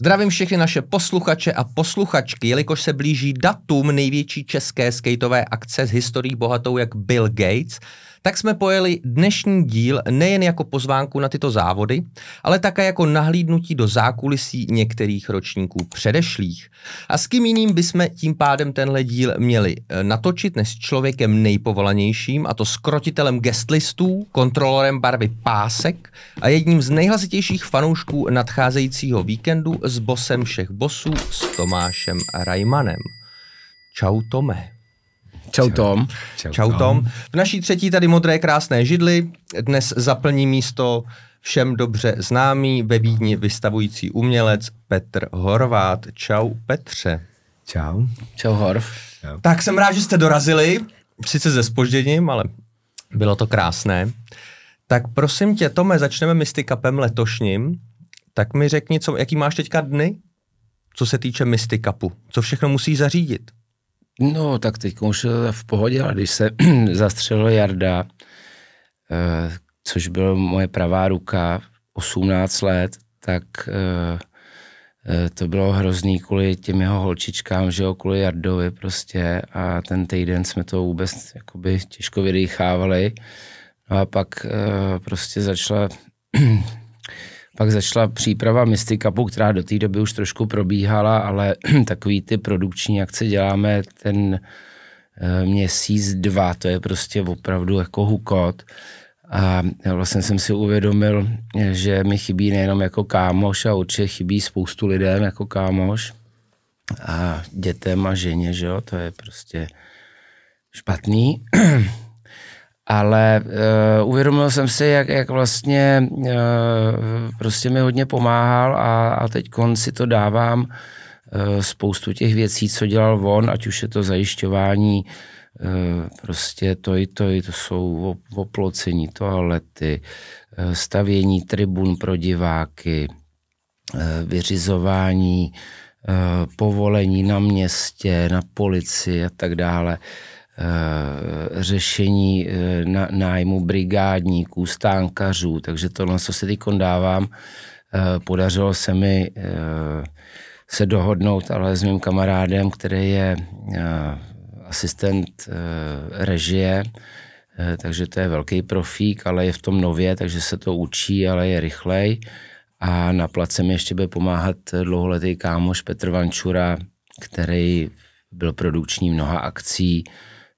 Zdravím všechny naše posluchače a posluchačky, jelikož se blíží datum největší české skateové akce s historií bohatou jak Bill Gates – tak jsme pojeli dnešní díl nejen jako pozvánku na tyto závody, ale také jako nahlídnutí do zákulisí některých ročníků předešlých. A s kým jiným bychom tím pádem tenhle díl měli eh, natočit než s člověkem nejpovolanějším, a to s krotitelem kontrolorem barvy pásek a jedním z nejhlasitějších fanoušků nadcházejícího víkendu s bosem všech bosů s Tomášem Rajmanem. Čau Tome. Čau Tom. Čau, Čau Tom. V naší třetí tady modré krásné židly dnes zaplní místo všem dobře známý ve Vídni vystavující umělec Petr Horvát. Čau Petře. Čau. Čau Horv. Čau. Tak jsem rád, že jste dorazili, sice ze spožděním, ale bylo to krásné. Tak prosím tě, Tome, začneme mystikapem letošním. Tak mi řekni, co, jaký máš teďka dny, co se týče mystikapu. Co všechno musí zařídit? No, tak teď už v pohodě, ale když se zastřelil Jarda, eh, což byla moje pravá ruka, 18 let, tak eh, eh, to bylo hrozný kvůli těm jeho holčičkám, že jo, kvůli Jardovi prostě a ten týden jsme to vůbec jakoby těžko vydýchávali. No a pak prostě začala Pak začala příprava Misty Cupu, která do té doby už trošku probíhala, ale takový ty produkční akce děláme ten eh, měsíc, dva, to je prostě opravdu jako hukot. A vlastně jsem si uvědomil, že mi chybí nejenom jako kámoš a určitě chybí spoustu lidem jako kámoš a dětem a ženě, že jo, to je prostě špatný. ale uh, uvědomil jsem si, jak, jak vlastně uh, prostě mi hodně pomáhal a, a teď si to dávám uh, spoustu těch věcí, co dělal on, ať už je to zajišťování, uh, prostě to i to, to jsou oplocení toalety, uh, stavění tribun pro diváky, uh, vyřizování povolení na městě, na policii a tak dále. Uh, Eh, řešení eh, nájmu brigádníků, stánkařů, takže na co se teď dávám, eh, podařilo se mi se dohodnout, ale s mým kamarádem, který je asistent režie, takže to je velký profík, ale je v tom nově, takže se to učí, ale je rychlej. A na place mi ještě bude pomáhat dlouholetý kámoš Petr Vančura, který byl produkční mnoha akcí,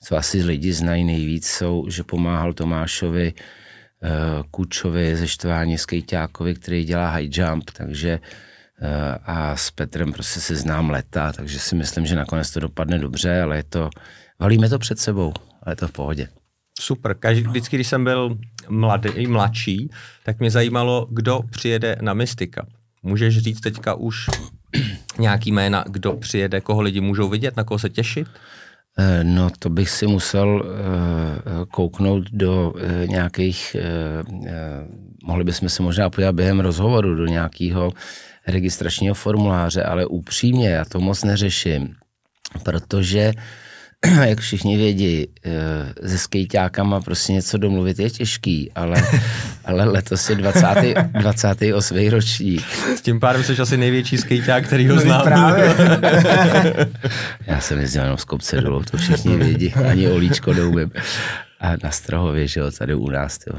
co asi lidi znají nejvíc, jsou, že pomáhal Tomášovi eh, Kučovi ze Štvání Skejťákovi, který dělá high jump, takže eh, a s Petrem prostě se znám leta, takže si myslím, že nakonec to dopadne dobře, ale je to, valíme to před sebou, ale je to v pohodě. Super, každý, vždycky, když jsem byl mladý, mladší, tak mě zajímalo, kdo přijede na Mystika. Můžeš říct teďka už nějaký jména, kdo přijede, koho lidi můžou vidět, na koho se těšit? Eh, no to bych si musel eh, kouknout do eh, nějakých, mohli bychom se možná podívat během rozhovoru do nějakého registračního formuláře, ale upřímně já to moc neřeším, protože jak všichni vědí, eh, se skejťákama prostě něco domluvit je těžký, ale, ale letos je 20, 28. ročník. S tím pádem jsi asi největší skejťák, který ho no, znám. Právě. Já jsem jezdil jenom z kopce dolů, to všichni vědí, ani olíčko neumím. A na Strahově, že jo, tady u nás, jo.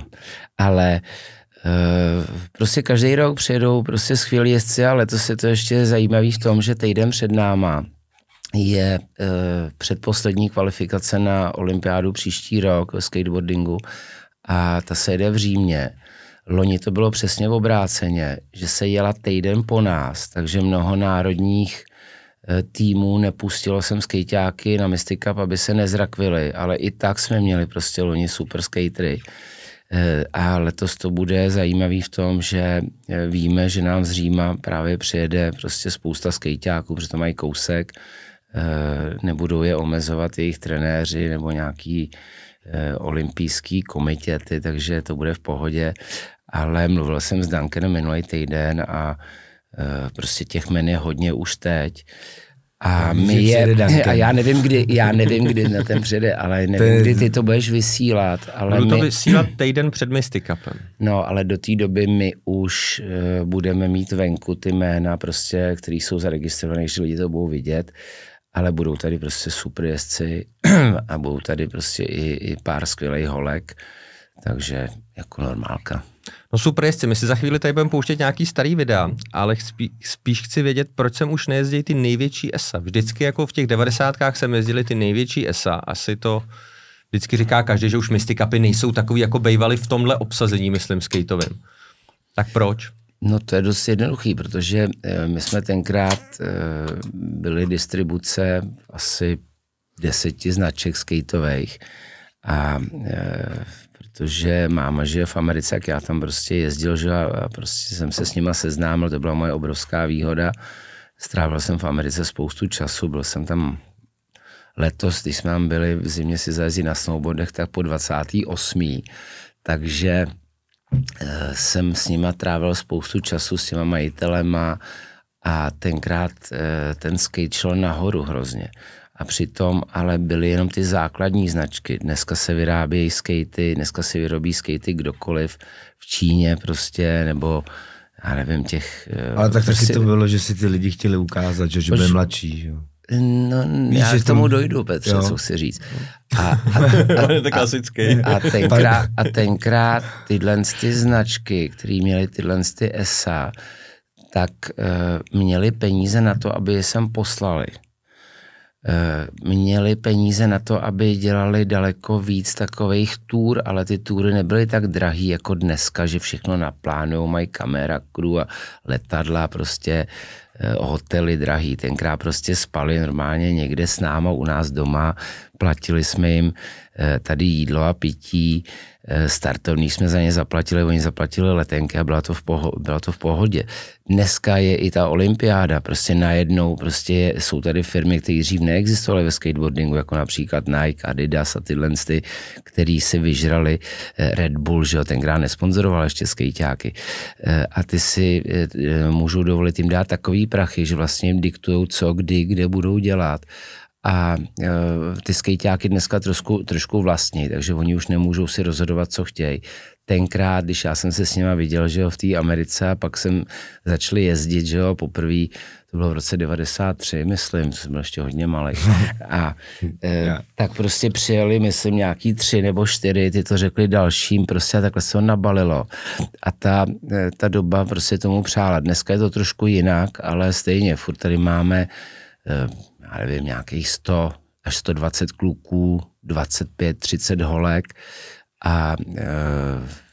Ale eh, prostě každý rok přijedou prostě skvělí jezdci a letos je to ještě zajímavý v tom, že týden před náma je e, předposlední kvalifikace na olympiádu příští rok ve skateboardingu a ta se jede v Římě. Loni to bylo přesně v obráceně, že se jela týden po nás, takže mnoho národních e, týmů nepustilo sem skejťáky na Mystic Cup, aby se nezrakvili, ale i tak jsme měli prostě loni super skatery. E, eh, a letos to bude zajímavý v tom, že víme, že nám z Říma právě přijede prostě spousta skejťáků, protože to mají kousek, Eh, nebudou je omezovat jejich trenéři nebo nějaký eh, olympijský komitety, takže to bude v pohodě. Ale mluvil jsem s Duncanem minulý týden a eh, prostě těch men je hodně už teď. A, my je, a já nevím, kdy, já nevím, kdy na ten přijde, ale nevím, kdy ty to budeš vysílat. Ale Budu to my, vysílat týden před Misty Cupem. No, ale do té doby my už uh, budeme mít venku ty jména, prostě, které jsou zaregistrované, že lidi to budou vidět ale budou tady prostě super jezdci a budou tady prostě i, i pár skvělých holek, takže jako normálka. No super jezdci, my si za chvíli tady budeme pouštět nějaký starý videa, ale spí, spíš chci vědět, proč sem už nejezdí ty největší ESA. Vždycky jako v těch devadesátkách jsem jezdili ty největší ESA, asi to vždycky říká každý, že už mystikapy nejsou takový, jako bejvali v tomhle obsazení, myslím, skateovým. Tak proč? No to je dost jednoduchý, protože eh, my jsme tenkrát eh, byli distribuce asi deseti značek skateových a eh, protože máma žije v Americe, jak já tam prostě jezdil, že a prostě jsem se s nima seznámil, to byla moje obrovská výhoda. Strávil jsem v Americe spoustu času, byl jsem tam letos, když jsme tam byli v zimě si zajezdit na snowboardech, tak po 28. Takže Eh, jsem s nima trávil spoustu času s těma majitelema a tenkrát eh, ten skate šel nahoru hrozně. A přitom ale byly jenom ty základní značky. Dneska se vyrábějí skatey, dneska si vyrobí skatey kdokoliv v Číně prostě, nebo já nevím, těch... Eh, ale tak prostě... taky to bylo, že si ty lidi chtěli ukázat, že, že byli mladší. Že? No, Víš, já k tomu dojdu, Petře, jo. co chci říct. A, a, a, a, A, a, tenkrát, a tenkrát tyhle ty značky, které měly tyhle ty SA, tak uh, eh, měli peníze na to, aby je sem poslali. Eh, měli peníze na to, aby dělali daleko víc takových tour, ale ty tury nebyly tak drahé jako dneska, že všechno naplánují, mají kamera, kru a letadla, prostě uh, Eh, hotely drahý, tenkrát prostě spali normálně někde s náma u nás doma, platili jsme jim eh, tady jídlo a pití, Eh, startovní jsme za ně zaplatili, oni zaplatili letenky a byla to v, poho- byla to v pohodě. Dneska je i ta olympiáda, prostě najednou prostě jsou tady firmy, které dřív neexistovaly ve skateboardingu, jako například Nike, Adidas a tyhle ty, který si vyžrali eh, Red Bull, že jo, tenkrát nesponzoroval ještě skejťáky. Eh, a ty si můžou dovolit jim dát takový prachy, že vlastně jim diktují, co, kdy, kde budou dělat a e, ty skejťáky dneska trošku, trošku vlastní, takže oni už nemůžou si rozhodovat, co chtějí. Tenkrát, když já jsem se s nima viděl, že jo, v té Americe a pak jsem začal jezdit, že jo, poprvé, to bylo v roce 93, myslím, jsem byl ještě hodně malý. A e, tak prostě přijeli, myslím, nějaký tři nebo čtyři, ty to řekli dalším, prostě a takhle se to nabalilo. A ta, e, ta doba prostě tomu přála. Dneska je to trošku jinak, ale stejně, furt tady máme e, já nevím, nějakých 100 až 120 kluků, 25-30 holek a e,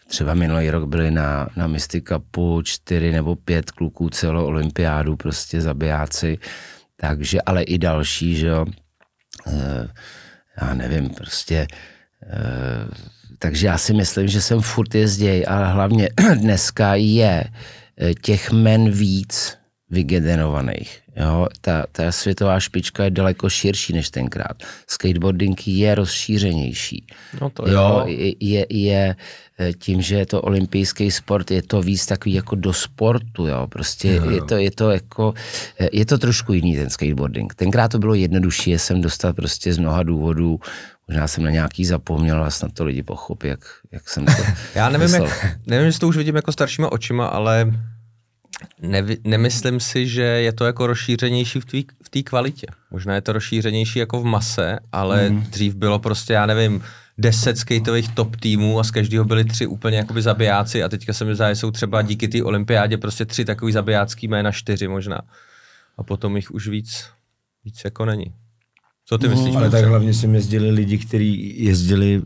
třeba minulý rok byli na, na Mystic po čtyři nebo pět kluků celou olympiádu, prostě zabijáci, takže, ale i další, že jo, e, já nevím, prostě e, takže já si myslím, že jsem furt jezděj, ale hlavně dneska je e, těch men víc, vygenerovaných. Jo? Ta, ta světová špička je daleko širší než tenkrát. Skateboarding je rozšířenější. No to jo, je, je, je e, tím, že je to olympijský sport, je to víc takový jako do sportu, jo. Prostě jo, jo. Je, to, je to jako, e, je to trošku jiný ten skateboarding. Tenkrát to bylo jednodušší, jsem dostat prostě z mnoha důvodů, možná jsem na nějaký zapomněl a snad to lidi pochopí, jak, jak jsem to Já nevím, jak, nevím, jestli to už vidím jako staršíma očima, ale Nevy, nemyslím si, že je to jako rozšířenější v té v tý kvalitě. Možná je to rozšířenější jako v mase, ale mm. dřív bylo prostě, já nevím, deset skateových top týmů a z každého byli tři úplně jakoby zabijáci a teďka se mi zdá, jsou třeba díky té olympiádě prostě tři takový zabijácký jména, čtyři možná. A potom jich už víc, víc jako není. Co ty no, myslíš? Ale tak hlavně si jezdili lidi, kteří jezdili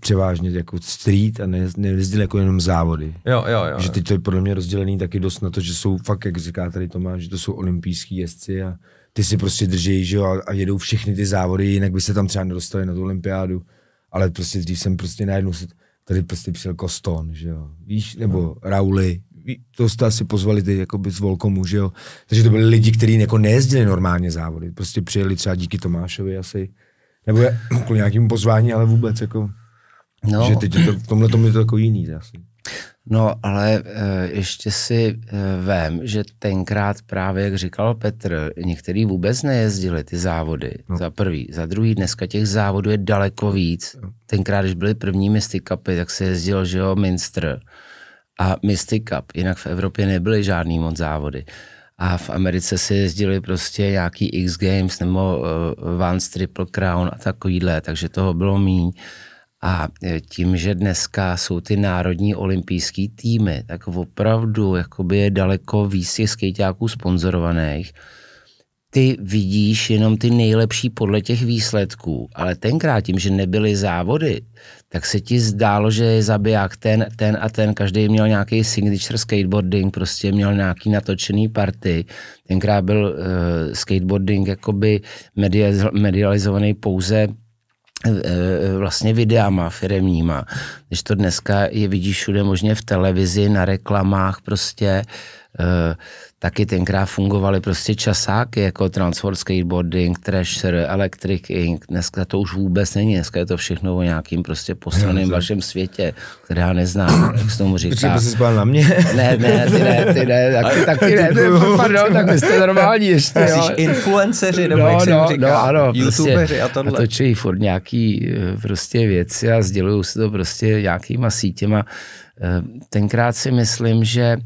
převážně jako street a ne, nejezdil jako jenom závody. Jo, jo, jo. Že teď to je podle mě rozdělený taky dost na to, že jsou fakt, jak říká tady Tomáš, že to jsou olympijský jezdci a ty si prostě drží, že jo, a, a jedou všechny ty závody, jinak by se tam třeba nedostali na tu olympiádu. Ale prostě dřív jsem prostě najednou tady prostě přijel Koston, že jo, víš, nebo no. Rauli, to jste asi pozvali ty jako by z Volkomu, že jo. Takže to byli lidi, kteří jako nejezdili normálně závody, prostě přijeli třeba díky Tomášovi asi nebo je kvůli nějakým pozvání, ale vůbec jako, no. že teď je to, v tomhle tom je to jako jiný zase. No, ale e, ještě si e, že tenkrát právě, jak říkal Petr, některý vůbec nejezdili ty závody, no. za prvý. Za druhý, dneska těch závodů je daleko víc. No. Tenkrát, když byly první Mystic Cupy, tak se jezdil, že jo, Minster a Mystic Cup. Jinak v Evropě nebyly žádný moc závody a v Americe si jezdili prostě nějaký X Games nebo uh, Vans Triple Crown a takovýhle, takže toho bylo míň. A eh, tím, že dneska jsou ty národní olympijský týmy, tak opravdu jakoby je daleko víc těch skejťáků sponzorovaných. Ty vidíš jenom ty nejlepší podle těch výsledků, ale tenkrát tím, že nebyly závody, tak se ti zdálo, že je zabiják ten, ten a ten, každý měl nějaký signature skateboarding, prostě měl nějaký natočený party. Tenkrát byl uh, skateboarding jakoby medializovaný pouze eh, eh, vlastně videama firemníma. Když to dneska je vidíš všude možně v televizi, na reklamách prostě, taky tenkrát fungovaly prostě časáky jako Transport Skateboarding, Thrasher, Electric Inc. Dneska to už vůbec není, dneska je to všechno o nějakým prostě posraném vašem světě, který já neznám, jak se tomu říká. Počkej, jsi na mě? Ne, ne, ty ne, ty ne, tak, ty, taky ne, ty, pardon, tak jste normální ještě, jo. Jsi influenceři, nebo no, jak se no, říká, no, YouTuberi prostě, a tohle. A točí furt nějaký eh, prostě věci a sdělují se to prostě nějakýma sítěma. Eh, tenkrát si myslím, že uh,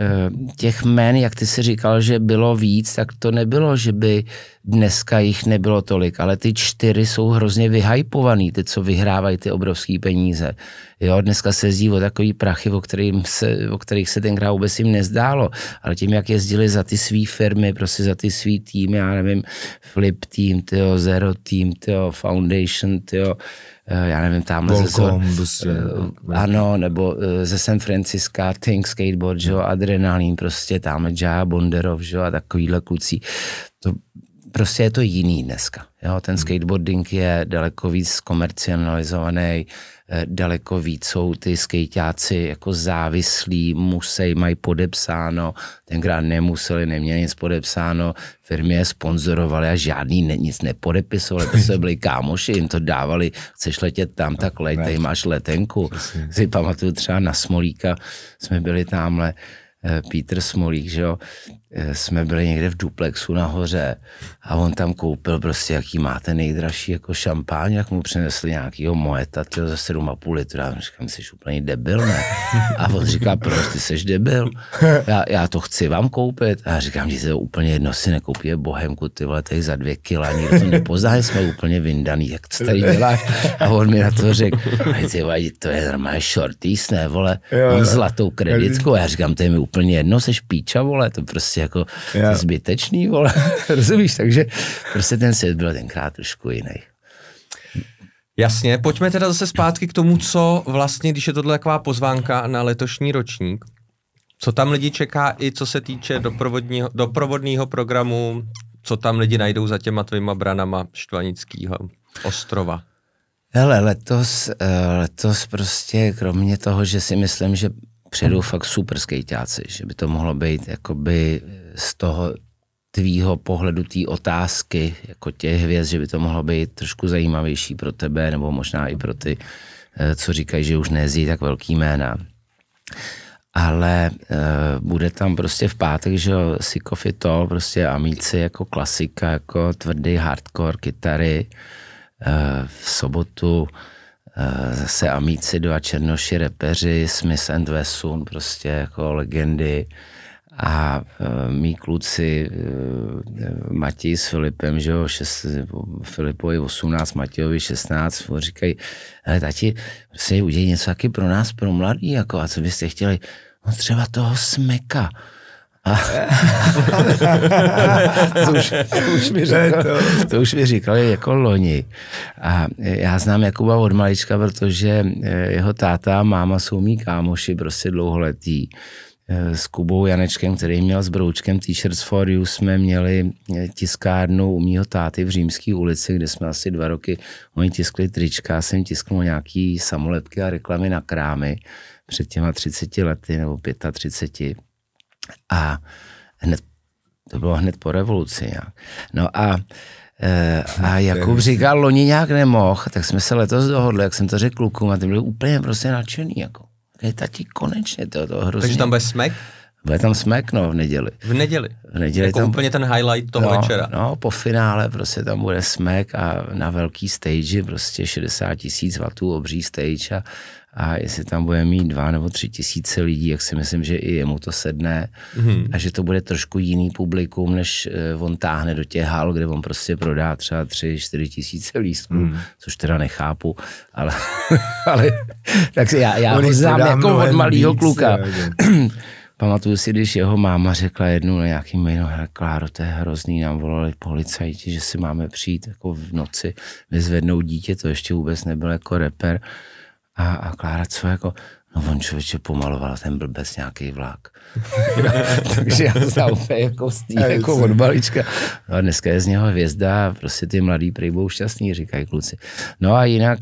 Eh, těch men, jak ty si říkal, že bylo víc, tak to nebylo, že by dneska jich nebylo tolik, ale ty čtyři jsou hrozně vyhypovaný, ty, co vyhrávají ty obrovské peníze. Jo, dneska se jezdí o takový prachy, o, kterým se, o kterých se tenkrát vůbec jim nezdálo, ale tím, jak jezdili za ty svý firmy, prostě za ty svý týmy, já nevím, Flip Team, tyjo, Zero Team, tyjo, Foundation, tyjo, Eh, já nevím, tam ze uh, ano, nebo uh, ze San Francisca, Think Skateboard, jo, Adrenalin, prostě tam Ja Bonderov, jo, a takovýhle kluci. To prostě je to jiný dneska. Jo? Ten hmm. skateboarding je daleko víc komercializovaný, Eh, daleko víc jsou ty skejťáci jako závislí, musí, mají podepsáno, tenkrát nemuseli, neměli nic podepsáno, firmy je sponzorovali a žádný ne, nic nepodepisovali, se byli kámoši, jim to dávali, chceš letět tam, tak no, letej, máš letenku. Si pamatuju třeba na Smolíka, jsme byli tamhle, Eh, Petr Smolík, že jo, eh, jsme byli někde v duplexu nahoře a on tam koupil prostě, jaký máte nejdražší jako šampáň, jak mu přinesli nějakýho moeta, tyho za 7,5 litru. Já říkám, jsi úplně debil, ne? A on říká, proč ty jsi debil? Já, já to chci vám koupit. A já říkám, že to úplně jedno si nekoupí je bohemku, ty vole, tady za dvě kila, nikdo to nepozná, jsme úplně vyndaný, jak to tady děláš? A on mi na to řekl, ty vole, to je normálně shorties, ne, vole, on zlatou kreditku. A já říkám, to je mi úplně jedno, seš píča, vole, to prostě jako yeah. zbytečný, vole, rozumíš? Takže prostě ten svět byl tenkrát trošku jiný. Jasně, pojďme teda zase zpátky k tomu, co vlastně, když je tohle taková pozvánka na letošní ročník, co tam lidi čeká i co se týče doprovodního, programu, co tam lidi najdou za těma tvýma branama Štvanického ostrova. Hele, letos, eh, letos prostě kromě toho, že si myslím, že přijdou fakt super skejťáci, že by to mohlo být jakoby z toho tvýho pohledu té otázky, jako těch věc, že by to mohlo být trošku zajímavější pro tebe, nebo možná i pro ty, eh, co říkají, že už nezí tak velký jména. Ale e, bude tam prostě v pátek, že jo, Sikofi to, prostě Amici jako klasika, jako tvrdý hardcore kytary. E, v sobotu e, Eh, zase Amícidu dva Černoši repeři, Smith and Wesson, prostě jako legendy. A e, mý kluci, e, Matěj s Filipem, že jo, šest, Filipovi 18, Matějovi 16, říkají, hele tati, prostě udělej něco taky pro nás, pro mladý, jako, a co byste chtěli? No třeba toho smeka. to, už, to, už mi říkali, to už mi říkali jako loni. A já znám Jakuba od malička, protože eh, jeho táta a máma jsou mý kámoši, prostě dlouholetí eh, s Kubou Janečkem, který měl s Broučkem T-shirts for you, jsme měli eh, tiskárnu u mýho táty v Římské ulici, kde jsme asi dva roky, oni tiskli trička, jsem tiskl nějaký samolepky a reklamy na krámy před těma 30 lety nebo 35. A hned, to bylo hned po revoluci nějak. No a eh, a Jakub říkal, loni nějak nemohl, tak jsme se letos dohodli, jak jsem to řekl klukům a ty byli úplně prostě nadšený. Jako. Říkali, tati, konečně to, to hrozně. Takže tam bude smek? Bude tam smek, no, v neděli. V neděli? V neděli jako tam, úplně ten highlight toho no, večera. No, po finále prostě tam bude smek a na velký stage prostě 60 tisíc vatů obří stage a a jestli tam bude mít dva nebo tři tisíce lidí, jak si myslím, že i jemu to sedne mm-hmm. a že to bude trošku jiný publikum, než eh, on táhne do těch hal, kde on prostě prodá třeba tři, čtyři tisíce lístků, mm. což teda nechápu, ale, ale tak já, já ho znám jako od malého kluka. Je, Pamatuju si, když jeho máma řekla jednu na no, nějaký jméno, Kláro, to je hrozný, nám volali policajti, že si máme přijít jako v noci vyzvednout dítě, to ještě vůbec nebyl jako reper a, a Klára, co jako, no on člověče pomaloval ten blbec nějaký vlak. Takže já jsem úplně jako stý, jako od balíčka. No a dneska je z něho hvězda a prostě ty mladý prejbou šťastný, říkají kluci. No a jinak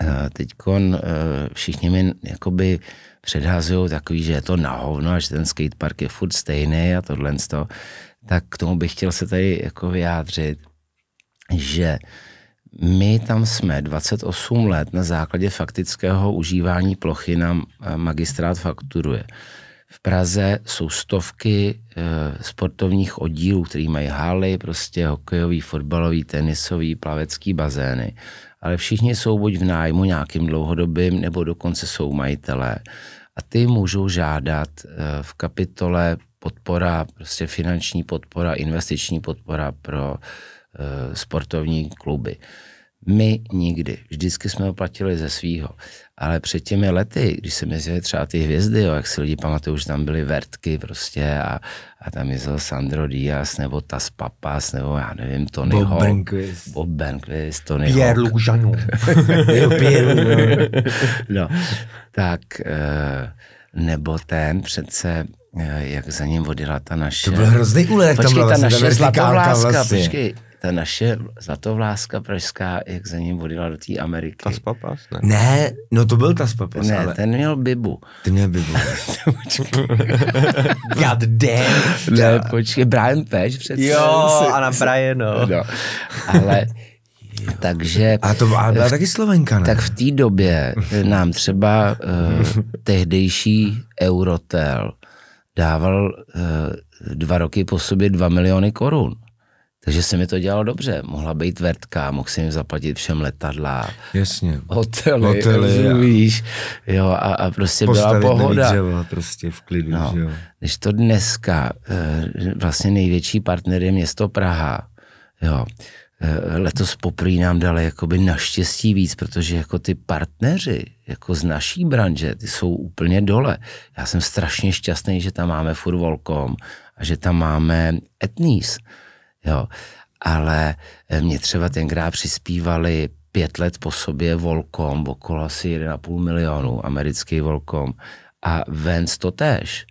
eh, teďkon eh, všichni mi jakoby předházují takový, že je to na hovno a že ten skatepark je furt stejný a tohle z toho. Tak k tomu bych chtěl se tady jako vyjádřit, že uh, my tam jsme 28 let na základě faktického užívání plochy nám eh, magistrát fakturuje. V Praze jsou stovky eh, sportovních oddílů, který mají haly, prostě hokejový, fotbalový, tenisový, plavecký bazény. Ale všichni jsou buď v nájmu nějakým dlouhodobým, nebo dokonce jsou majitelé. A ty můžou žádat eh, v kapitole podpora, prostě finanční podpora, investiční podpora pro Eh, sportovní kluby. My nikdy. Vždycky jsme ho platili ze svýho. Ale před těmi lety, když se jezdil třeba ty hvězdy, jo, jak si lidi pamatují, že tam byly vertky prostě a, a tam jezdil Sandro Díaz nebo Tas Papas nebo já nevím, Tony Bob Hawk. Benquist. Bob Benquist. Tony Pierre Hawk. Lužanu. jo, Pierre no, tak eh, nebo ten přece eh, jak za ním odjela ta naše... To byl hrozný úlet, tam byla ta naše zlatovláska, vlastně. počkej, ta naše zlatovláska pražská, jak za ním vodila do té Ameriky. Tas papas, ne? Ne, no to byl tas papas, Ne, ale... ten měl bibu. Ten měl bibu. God damn. Ne, počkej, Brian Page přece. Jo, si, a na Brian, no. no. Ale takže... A to a byla taky Slovenka, ne? Tak v té době nám třeba uh, tehdejší Eurotel dával uh, dva roky po sobě dva miliony korun. Takže se mi to dělalo dobře. Mohla být vertka, mohl jsem jim zaplatit všem letadla. Jasně. Hotely, hotely rozumíš. Já. Jo, a, a prostě Postavit byla pohoda. Dřeva, prostě v klidu, no, že jo. Když to dneska, eh, vlastně největší partner je město Praha, jo. Eh, letos poprý nám dali jakoby naštěstí víc, protože jako ty partneři, jako z naší branže, ty jsou úplně dole. Já jsem strašně šťastný, že tam máme furt a že tam máme Etnis. Jo. Ale eh, mě třeba tenkrát přispívali pět let po sobě Volkom, okolo asi 1,5 milionu, americký Volkom a Vance to tež.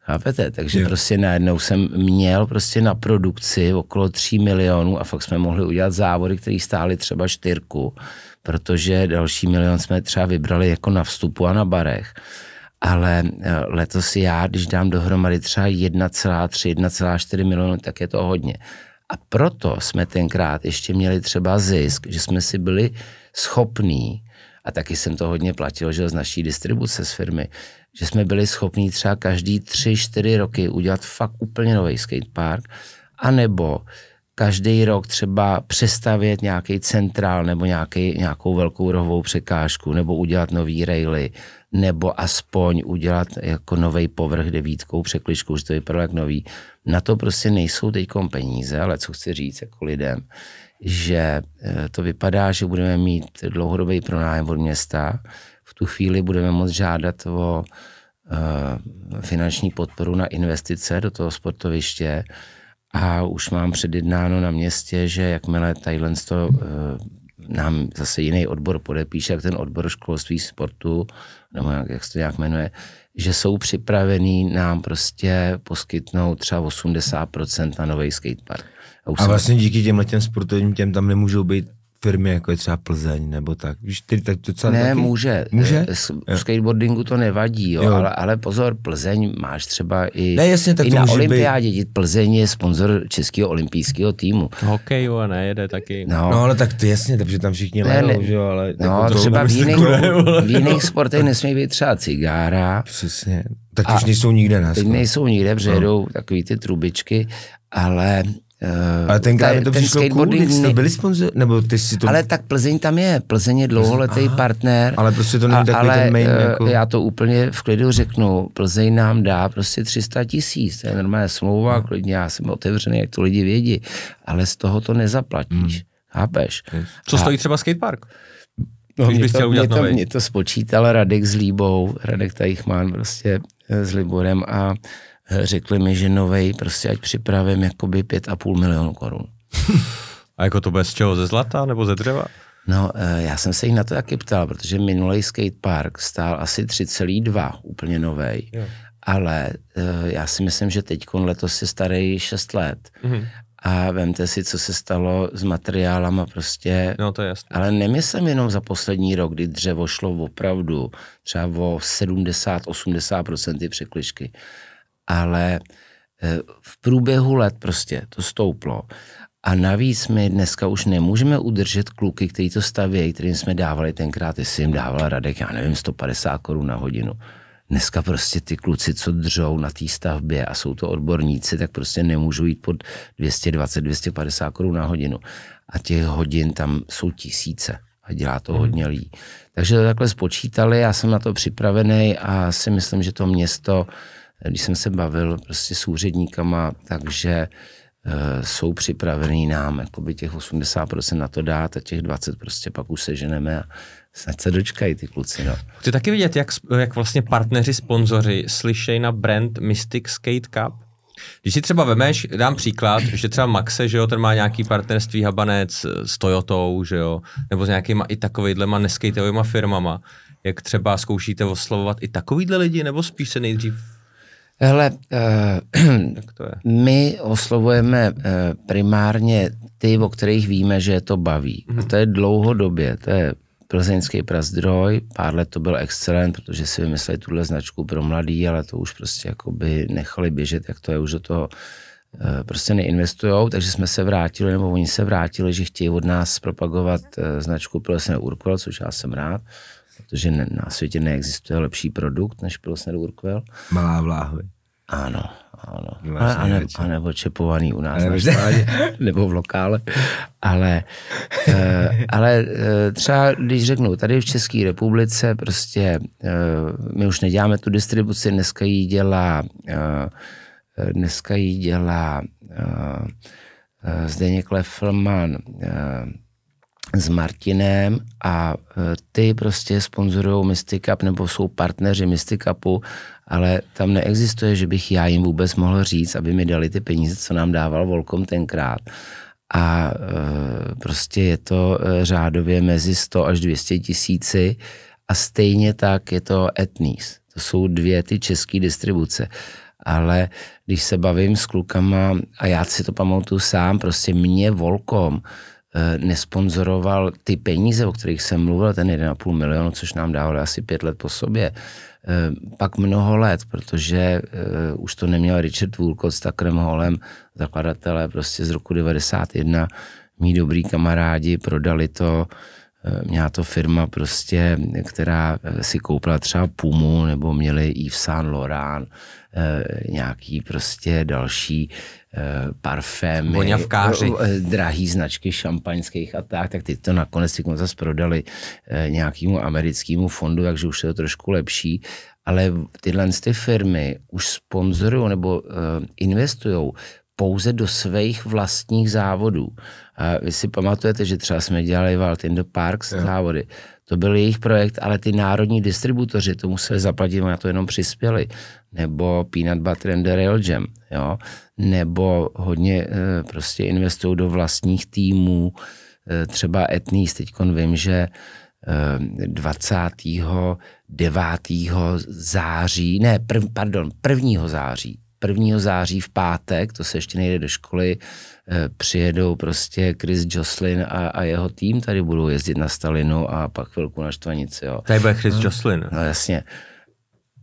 Chápete? Takže jo. prostě najednou jsem měl prostě na produkci okolo 3 milionů a fakt jsme mohli udělat závody, které stály třeba čtyřku, protože další milion jsme třeba vybrali jako na vstupu a na barech. Ale eh, letos já, když dám dohromady třeba 1,3, 1,4 milionů, tak je to hodně. A proto jsme tenkrát ještě měli třeba zisk, že jsme si byli schopní, a taky jsem to hodně platil, že z naší distribuce z firmy, že jsme byli schopní třeba každý tři čtyři roky udělat fakt úplně nový skatepark, anebo každý rok třeba přestavět nějaký centrál nebo nějaký, nějakou velkou rohovou překážku, nebo udělat nový raily, nebo aspoň udělat jako nový povrch devítkou překličku, že to vypadalo jak nový. Na to prostě nejsou teď peníze, ale co chci říct jako lidem, že eh, to vypadá, že budeme mít dlouhodobý pronájem od města, v tu chvíli budeme moct žádat o eh, finanční podporu na investice do toho sportoviště a už mám předjednáno na městě, že jakmile Thailand to eh, nám zase jiný odbor podepíše, jak ten odbor školství sportu, nebo jak, jak se to nějak jmenuje, že jsou připravený nám prostě poskytnout třeba 80% na nový skatepark. A, a vlastně díky těm těm sportovním těm tam nemůžou být firmy, jako je třeba Plzeň nebo tak. Víš, tedy, tak to. ne, taky... může. může. Eh, s, jo. skateboardingu to nevadí, jo, jo. Ale, ale pozor, Plzeň máš třeba i, ne, jasně, tak i to na olympiádě. Být... Plzeň je sponzor českého olympijského týmu. Hokej, a jede taky. No. no, ale tak to jasně, protože tam všichni ne, lejou, ne, že jo, ale... No, jako třeba v jiných, v jiných sportech nesmí být třeba cigára. Přesně. Tak už nejsou nikde na Teď nejsou nikde, protože no. takový ty trubičky, ale Uh, ale ten ta, to přišlo ten cool, jste byli sponzor, nebo ty si to... Ale tak Plzeň tam je, Plzeň je dlouholetý Aha, partner. Ale prostě to není takový ten main eh, jako... Já to úplně v klidu řeknu, Plzeň nám dá prostě 300 tisíc, to je normálně smlouva, hmm. klidně já jsem otevřený, jak to lidi vědí, ale z toho to nezaplatíš, hmm. chápeš? Co stojí třeba skatepark? No, mě, to, mě to, mě to spočítal Radek s Líbou, Radek Tajichmán prostě eh, s Liborem a řekli mi, že novej, prostě ať připravím jakoby pět a půl milionu korun. a jako to bez čeho, ze zlata nebo ze dřeva? No, eh, já jsem se jich na to taky ptal, protože minulý skatepark stál asi 3,2, úplně nový, Ale eh, já si myslím, že teď letos je starý 6 let. Mm-hmm. A vemte si, co se stalo s materiálama prostě. No to je jasné. Ale nemyslím jenom za poslední rok, kdy dřevo šlo opravdu třeba o 70-80% překlišky ale eh, v průběhu let prostě to stouplo. A navíc my dneska už nemůžeme udržet kluky, kteří to stavějí, kterým jsme dávali tenkrát, jestli jim dával Radek, já nevím, 150 korun na hodinu. Dneska prostě ty kluci, co držou na té stavbě a jsou to odborníci, tak prostě nemůžou jít pod 220-250 korun na hodinu. A těch hodin tam jsou tisíce a dělá to hmm. hodně lidí. Takže to takhle spočítali, já jsem na to připravený a si myslím, že to město když jsem se bavil prostě s úředníkama, takže eh, jsou připravený nám jakoby těch 80% na to dát a těch 20% prostě pak už seženeme a snad se dočkají ty kluci. No. Chci taky vidět, jak, jak vlastně partneři, sponzoři slyšejí na brand Mystic Skate Cup. Když si třeba vemeš, dám příklad, že třeba Maxe, že jo, ten má nějaký partnerství Habanec eh, s Toyotou, že jo, nebo s nějakýma i takovýhlema neskejtovýma firmama. Jak třeba zkoušíte oslovovat i takovýhle lidi, nebo spíš se nejdřív Hele, uh, tak to je. my oslovujeme uh, primárně ty, o kterých víme, že je to baví. Mm-hmm. A to je dlouhodobě, to je plzeňský prazdroj, pár let to byl excelent, protože si vymysleli tuhle značku pro mladý, ale to už prostě jakoby nechali běžet, jak to je, už do toho eh, prostě neinvestujou, takže jsme se vrátili, nebo oni se vrátili, že chtějí od nás propagovat značku Plesné urkola, což já jsem rád, protože na světě neexistuje lepší produkt než Pilsner Urquell. Malá vláhy. Ano, ano. No, a, a, ne, a nebo čepovaný u nás nebo, na nebo v lokále. Ale, eh, ale eh, třeba, když řeknu, tady v České republice prostě eh, my už neděláme tu distribuci, dneska ji dělá dneska ji dělá Zdeněk Leflman, s Martinem a e, ty prostě sponzorují Mystic Up nebo jsou partneři Mystic Upu, ale tam neexistuje, že bych já jim vůbec mohl říct, aby mi dali ty peníze, co nám dával Volkom tenkrát. A e, prostě je to e, řádově mezi 100 až 200 tisíci a stejně tak je to Etnies. To jsou dvě ty české distribuce ale když se bavím s klukama, a já si to pamatuju sám, prostě mě volkom Eh, nesponzoroval ty peníze, o kterých jsem mluvil, ten 1,5 milionu, což nám dávali asi pět let po sobě, eh, pak mnoho let, protože eh, už to neměl Richard Woolcott s Takrem Holem, zakladatelé prostě z roku 91, mý dobrý kamarádi, prodali to, měla to firma prostě, která si koupila třeba Pumu, nebo měli Yves Saint Laurent, Eh, nějaký prostě další eh, parfém, eh, drahý značky šampaňských a tak, tak ty to nakonec si zase prodali nějakému americkému fondu, takže už je to trošku lepší, ale tyhle ty firmy už sponzorují nebo investují pouze do svých vlastních závodů. A vy si pamatujete, že třeba jsme dělali Valtindo Parks yeah. závody. To byl jejich projekt, ale ty národní distributoři to museli zaplatit, oni na to jenom přispěli nebo peanut butter and real jam, jo? nebo hodně eh, prostě investují do vlastních týmů, eh, třeba etnís, teď vím, že 29. Eh, září, ne, prv, pardon, 1. září, 1. září v pátek, to se ještě nejde do školy, přijedou prostě Chris Jocelyn a, a jeho tým, tady budou jezdit na Stalinu a pak chvilku na Štvanici. Jo. Tady bude Chris no. Jocelyn. No jasně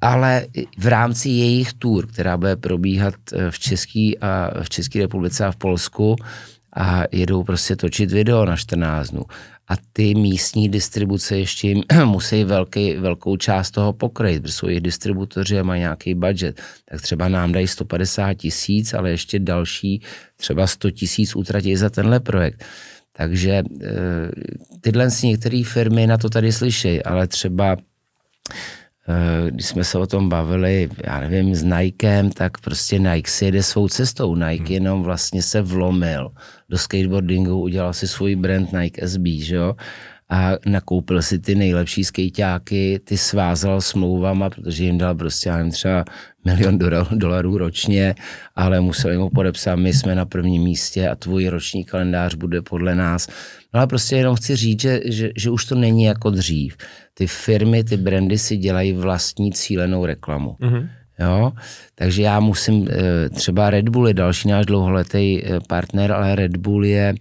ale v rámci jejich tour, která bude probíhat eh, v České a v České republice a v Polsku, a jedou prostě točit video na 14 dnů. A ty místní distribuce ještě jim musí velký, velkou část toho pokryt, protože jsou jejich distributoři a mají nějaký budget. Tak třeba nám dají 150 tisíc, ale ještě další třeba 100 tisíc utratí za tenhle projekt. Takže eh, tyhle si některé firmy na to tady slyší, ale třeba Eh, když jsme se o tom bavili, já nevím, s Nikem, tak prostě Nike si jede svou cestou. Nike hmm. jenom vlastně se vlomil do skateboardingu, udělal si svůj brand Nike SB, že jo? A nakoupil si ty nejlepší skejťáky, ty svázal smlouvama, protože jim dal prostě, já nevím, třeba milion dolarů ročně, ale museli mu podepsat, my jsme na prvním místě a tvůj roční kalendář bude podle nás. No ale prostě jenom chci říct, že, že, že už to není jako dřív ty firmy, ty brandy si dělají vlastní cílenou reklamu. Mm-hmm. Jo? Takže já musím, eh, třeba Red Bull je další náš dlouholetý eh, partner, ale Red Bull je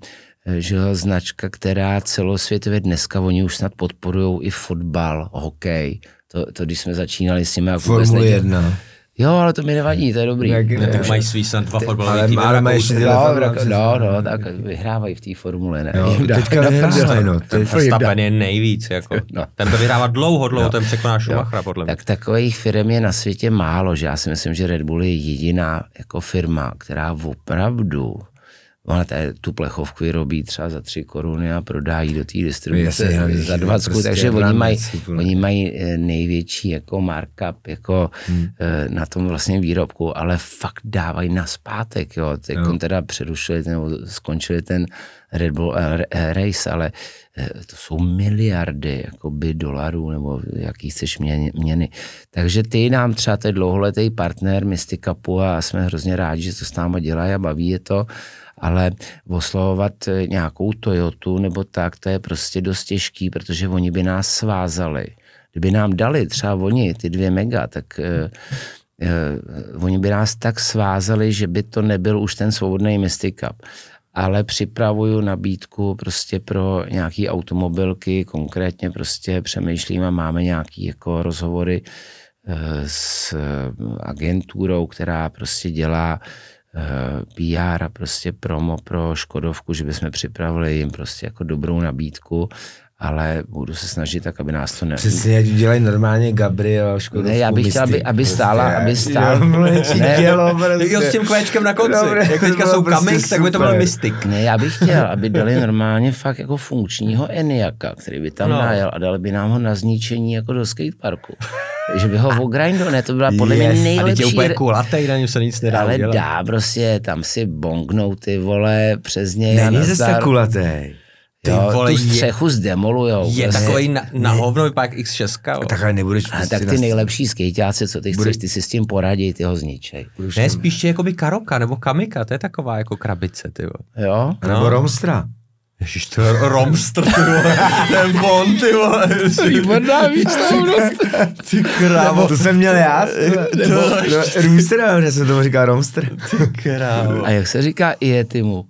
eh, že značka, která celosvětově dneska, oni už snad podporují i fotbal, hokej, to, to když jsme začínali s nimi. Formule 1. Jo, ale to mi nevadí, to je dobrý. Tak, ne, tak mají svý snad dva fotbalové týmy. Ale mají ještě dva No, no, no, no tak vyhrávají v té formule. Ne? Jo, dá, teďka vyhrávají, no. Verstappen je nejvíc, jako. No. Ten to vyhrává dlouho, dlouho, no. ten překoná no. Schumachera, podle mě. Tak takových firm je na světě málo, že já si myslím, že Red Bull je jediná jako firma, která opravdu No, ale té, tu plechovku vyrobí třeba za 3 koruny a prodá ji do té no, distribuce Jasně, za 20, prostě takže oni mají, oni mají eh, největší jako markup jako hmm. Eh, na tom vlastně výrobku, ale fakt dávají na zpátek, jo. Teď no. teda přerušili ten, nebo skončili ten Red Bull eh, eh, Race, ale eh, to jsou miliardy jakoby dolarů nebo jaký chceš měny. Takže ty nám třeba ten dlouholetý partner Mystica a jsme hrozně rádi, že to s náma dělá a baví je to, ale oslovovat nějakou Toyotu nebo tak, to je prostě dost těžký, protože oni by nás svázali. Kdyby nám dali třeba oni ty dvě mega, tak eh, oni by nás tak svázali, že by to nebyl už ten svobodný Mystic Cup ale připravuju nabídku prostě pro nějaký automobilky, konkrétně prostě přemýšlím a máme nějaký jako rozhovory eh, s eh, agenturou, která prostě dělá eh, PR a prostě promo pro Škodovku, že bychom připravili jim prostě jako dobrou nabídku ale budu se snažit tak, aby nás to ne... Přesně, jak dělají normálně Gabriel, Škodovskou Ne, já bych chtěl, aby, aby stála, prostě, aby stála. Ne, dělo, prostě. Jo, s tím kvěčkem na konci. Dobre, jak teďka jsou prostě kamik, super. tak by to byl mystik. Ne, já bych chtěl, aby dali normálně fakt jako funkčního Eniaka, který by tam no. najel a dali by nám ho na zničení jako do skateparku. že by ho ogrindo, ne, to byla podle yes. mě nejlepší. A úplně kulatej, na něm se nic nedá Ale udělat. dá prostě tam si bongnout ty vole přes něj. Není zase kulatej. Ty jo, vole, tu střechu je, zdemolujou. Je vlastně. Prostě. takový na, na hovno vypadá X6. Tak ale nebudeš prostě a tak ty nejlepší skejťáci, co ty chceš, ty si s tím poradí, ty ho zničej. Budeš ne, spíš jako by Karoka nebo Kamika, to je taková jako krabice, ty jo. Jo? No. Nebo Romstra. Ježiš, to je Romstr, ty vole. Ten von, ty vole. Výborná výčtovnost. Ty krávo. To jsem měl já. Nebo, no, Rooster, já jsem tomu říkal Romstr. Ty krávo. A jak se říká i Ietimu?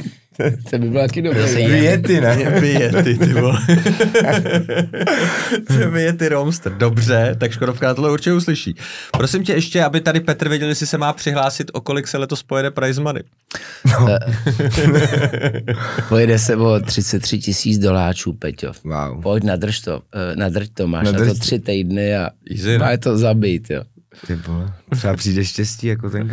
to by bylo taky dobré. Viety, ne? Viety, ty vole. Viety Romster. Dobře, tak Škodovka tohle určitě uslyší. Prosím tě ještě, aby tady Petr věděl, jestli se má přihlásit, o kolik se letos pojede Prize Money. No. Eh, pojede se o 33 tisíc doláčů, Peťo. Wow. Pojď, nadrž to, eh, nadrž to, máš nadrž... na to tři týdny a je to zabít, jo. Ty vole, třeba přijde štěstí jako ten.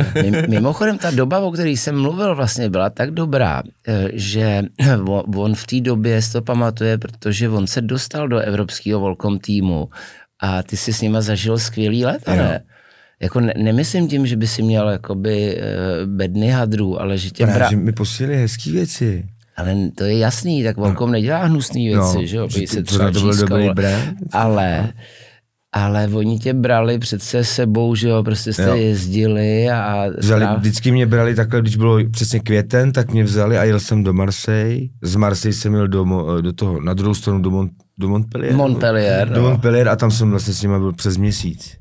Mimochodem ta doba, o které jsem mluvil vlastně byla tak dobrá, eh, že on v té době si to pamatuje, protože on se dostal do evropského volkom týmu a ty si s nima zažil skvělý let, ne? Jako ne, nemyslím tím, že by si měl jakoby eh, bedny hadrů, ale že tě... Právě, bra... že mi posílili hezký věci. Ale to je jasný, tak Volkom no. nedělá hnusný no, věci, no, že jo? By se to, to byl dobrý brand. Ale... No ale oni tě brali přece sebou, že jo, prostě jste jo. jezdili a... Vzali, vždycky mě brali takhle, když bylo přesně květen, tak mě vzali a jel jsem do Marseille. Z Marseille jsem jel do, do toho, na druhou stranu do, Mont, do Montpellier. Montpellier, no. Do Montpellier a tam jsem vlastně s nimi byl přes měsíc.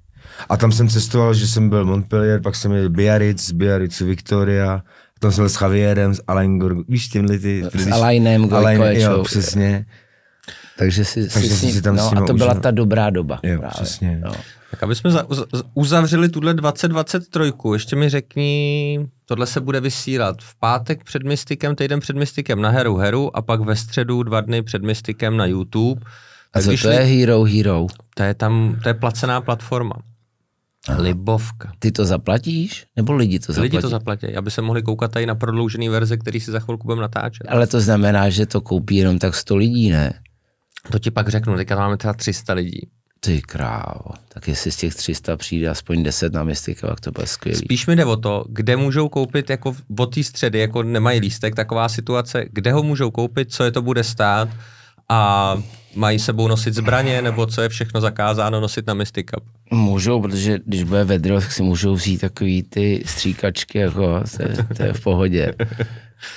A tam jsem cestoval, že jsem byl Montpellier, pak jsem jel Biarritz, Biarritz Victoria, tam jsem byl s Javierem, s Alain Gorg, víš, tímhle ty... S Alainem Alain, jo, přesně. Je. Takže si, Takže si, si, si tam no, s a to byla užil. ta dobrá doba. Jo, právě. přesně. No. Tak aby jsme uzavřeli tuhle 2023, ještě mi řekni, tohle se bude vysílat v pátek před Mystikem, týden před Mystikem na Heru Heru a pak ve středu dva dny před Mystikem na YouTube. A co to je Hero Hero? To je tam, to je placená platforma. Aha. Libovka. Ty to zaplatíš? Nebo lidi to zaplatí? Lidi to zaplatí, aby se mohli koukat tady na prodloužený verze, který si za chvilku budeme natáčet. Ale to znamená, že to koupí jenom tak 100 lidí, ne? To ti pak řeknu, teďka máme třeba 300 lidí. Ty krávo, tak jestli z těch 300 přijde aspoň 10 na mystiku, tak to bude skvělé. Spíš mi jde o to, kde můžou koupit jako od té středy, jako nemají lístek, taková situace, kde ho můžou koupit, co je to bude stát a mají sebou nosit zbraně, nebo co je všechno zakázáno nosit na Mystic Cup? Můžou, protože když bude vedro, tak si můžou vzít takový ty stříkačky, jako, to, je, to je v pohodě.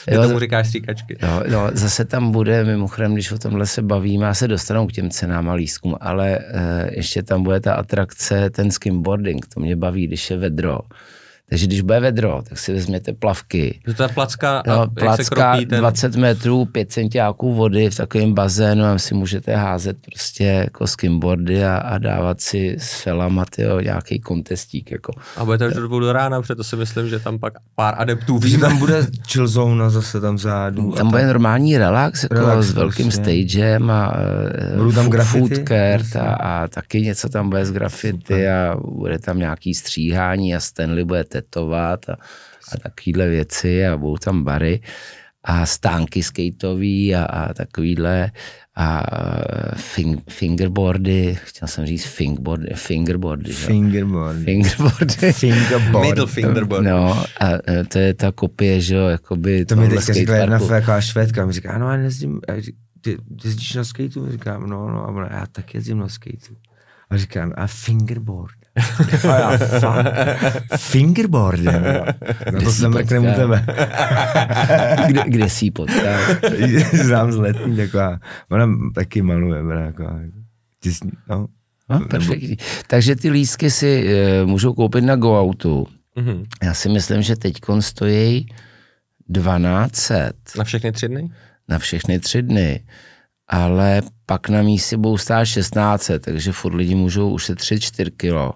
Ty tomu říkáš stříkačky. No, no, zase tam bude, mimochodem, když o tomhle se bavíme, já se dostanu k těm cenám a lískům, ale e, ještě tam bude ta atrakce, ten skimboarding, to mě baví, když je vedro takže když bude vedro, tak si vezměte plavky. To ta placka, no, a jak se kropí ten... 20 metrů, 5 centiáků vody v takovém bazénu, tam si můžete házet prostě jako skimboardy a, a dávat si s felama nějaký kontestík. Jako. A to až do do rána, protože si myslím, že tam pak pár adeptů víc. Tam bude chill zóna zase tam zádu. Tam bude normální relax, jako relax s velkým prostě. stagem a e, Budu tam food court a, a, taky něco tam bude z grafity Super. a bude tam nějaký stříhání a Stanley bude tetovat a, a takovéhle věci a budou tam bary a stánky skateový a, a takovýhle a fing, fingerboardy, chtěl jsem říct fingerboard, fingerboardy. Fingerboardy. Fingerboardy. fingerboard. Middle fingerboard. No, a to je ta kopie, že jo, jakoby To mi teďka říkala jedna a švédka, mi říká, ano, já nezdím, ty, ty jezdíš na skateu? Říkám, no, no, a já tak jezdím na skateu. A říkám, a fingerboard. Fingerboardem. já, Fingerboard. No to jsem mrknem u tebe. kde, kde si ji potkal? Znám z letní taková. Ona taky maluje, bra, jako. Těsní, no. A, no, perfektní. Takže ty lístky si e, můžou koupit na GoAutu. Mm-hmm. Já si myslím, že teď stojí 1200. Na všechny tři dny? Na všechny tři dny ale pak na místě budou stát 16, takže furt lidi můžou ušetřit 4 kilo.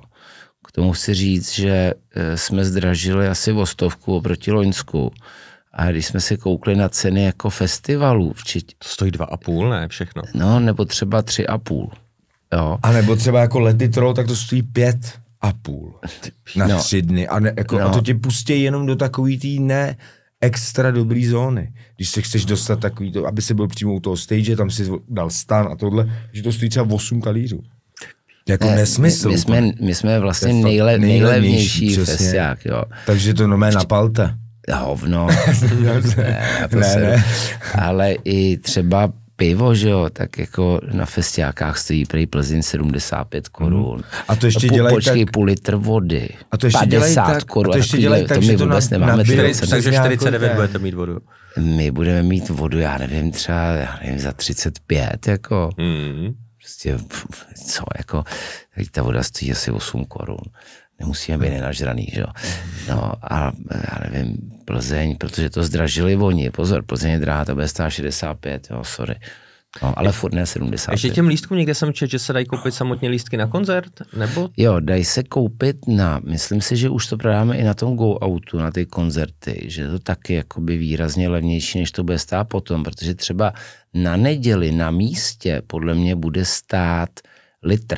K tomu chci říct, že e, jsme zdražili asi o stovku oproti Loňsku. A když jsme si koukli na ceny jako festivalů, včetně... To stojí dva a půl, ne všechno? No, nebo třeba tři a půl. Jo. A nebo třeba jako lety troll, tak to stojí pět a půl na no. tři dny. A, ne, jako, no. a to tě pustí jenom do takový tý ne extra dobrý zóny. Když se chceš dostat takový, to, aby se byl přímo u toho stage, tam si dal stan a tohle, že to stojí třeba 8 kalířů. Jako ne, nesmysl. My, my, jsme, my jsme vlastně nejle, nejlevnější, nejlevnější festiák, jo. Takže to nomé na palte. Hovno. ne, ne, ne. Ale i třeba pivo, že jo, tak jako na festiákách stojí prý Plzeň 75 mhm. korun. Hmm. A to ještě po, dělají Počkej, tak... půl litr vody. A to ještě dělají tak, korun. A to ještě dělají tak, to my to vůbec na, nemáme. Na, takže 49 ne. budete mít vodu. My budeme mít vodu, já nevím, třeba, já nevím, za 35, jako. Hmm. Prostě, co, jako, ta voda stojí asi 8 korun nemusíme být nenažraný, že jo. No a já nevím, Plzeň, protože to zdražili oni, pozor, Plzeň je drahá, to bude stát 65, jo, sorry. No, ale furt ne 70. Ještě těm lístkům někde jsem četl, že se dají koupit samotně lístky na koncert, nebo? Jo, dají se koupit na, myslím si, že už to prodáme i na tom go outu, na ty koncerty, že to taky jakoby výrazně levnější, než to bude stát potom, protože třeba na neděli na místě podle mě bude stát litr.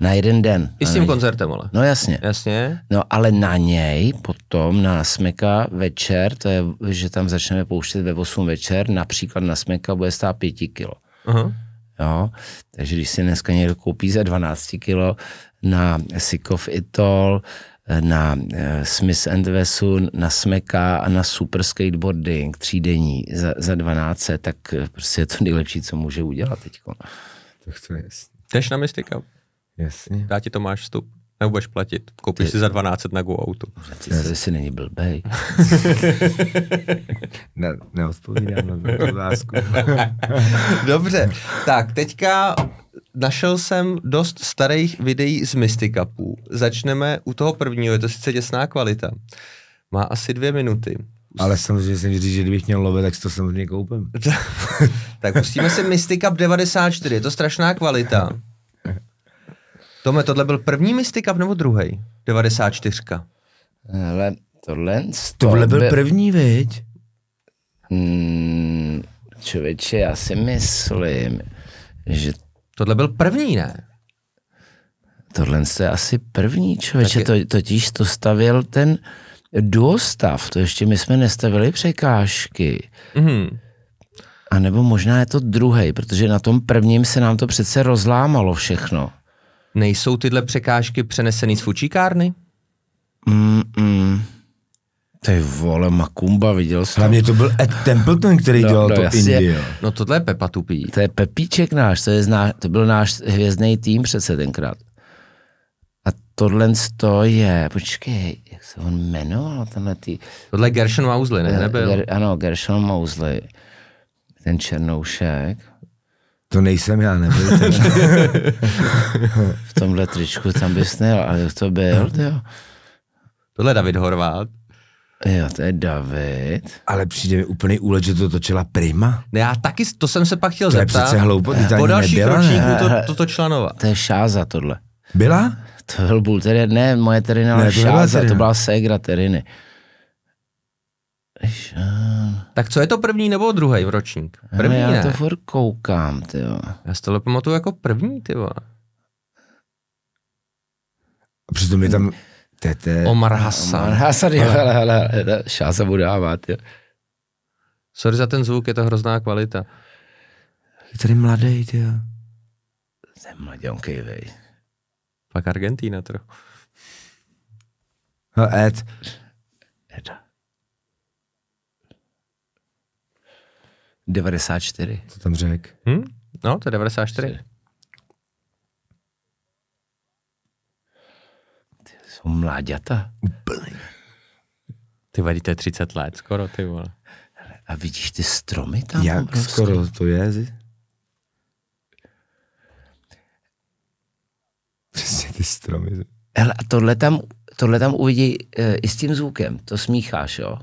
Na jeden den. I s tím koncertem, ale. No jasně. Jasně. No ale na něj potom na Smeka večer, to je, že tam začneme pouštět ve 8 večer, například na Smeka bude stát 5 kilo. Aha. Jo, takže když si dneska někdo koupí za 12 kilo na Sikov Itol, na eh, Smith and Wesson, na Smeka a na Super Skateboarding třídení za, za 12, tak prostě je to nejlepší, co může udělat teď. Tak to je Jdeš na Mystica? Jasně. Dá ti to máš vstup? Nebo budeš platit? Koupíš Ty... si za 12 na Go Auto. Ty jsi, jsi není blbej. ne, neodpovídám na tu otázku. Dobře, tak teďka našel jsem dost starých videí z Mysticupů. Začneme u toho prvního, je to sice těsná kvalita. Má asi dvě minuty. Ale samozřejmě jsem říct, že kdybych měl lovit, tak to samozřejmě koupím. tak pustíme si Mystic 94, je to strašná kvalita. Tome, tohle byl první Mystic Cup nebo druhý? 94. Hele, tohle... Tohle byl, byl první, viď? Hmm, člověče, já si myslím, že... Tohle byl první, ne? Tohle je asi první, člověče, je... to, totiž to stavěl ten důstav. to ještě my jsme nestavili překážky. Mm-hmm. A nebo možná je to druhý, protože na tom prvním se nám to přece rozlámalo všechno. Nejsou tyhle překážky přenesený z fučíkárny? Mm-mm. Ty vole, Makumba, viděl jsem. Hlavně to byl Ed Templeton, který no, dělal no, to jasně. Indie. No tohle je Pepa Tupí. To je Pepíček náš, to, je zná, to byl náš hvězdný tým přece tenkrát. A tohle to je, počkej, jak se on jmenoval tenhle tý... Tohle je Gershon Mousley, ne? Nebyl? Ger, ano, Gershon Mousley, ten černoušek. To nejsem já, nebyl v tomhle tričku tam bys nejel, ale to byl, no. jo. Tohle je David Horvát. Jo, to je David. Ale přijde mi úplný úlet, že to točila Prima. Já taky, to jsem se pak chtěl to zeptat. To je přece hloupo, ty Po dalších nebyla, ročníků ne? to, to točila Nova. To je Šáza tohle. Byla? To byl bůl, tedy, ne moje Terina, ale ne, to Šáza, to byla ségra Teriny. Šáza. Tak co je to první nebo druhý ročník? První no, já ne. to furt koukám, ty jo. Já si to pamatuju jako první, ty jo. A přitom je tam Tete. Omar Hassan. Omar Hassan, jo, ale, ale, hele šása budu dávat, jo. Sorry za ten zvuk, je to hrozná kvalita. Je tady mladý, ty jo. Jsem mladěnkej, vej. Pak Argentína trochu. No Ed, 94. Co tam řekl? Hm? No, to je 94. Ty jsou mláďata. Úplně. Ty vadíte 30 let skoro, ty vole. A vidíš ty stromy tam? Jak obrovské? skoro to je? Přesně ty stromy. Hele, a tohle tam, tohle tam uvidí e, i s tím zvukem, to smícháš, jo?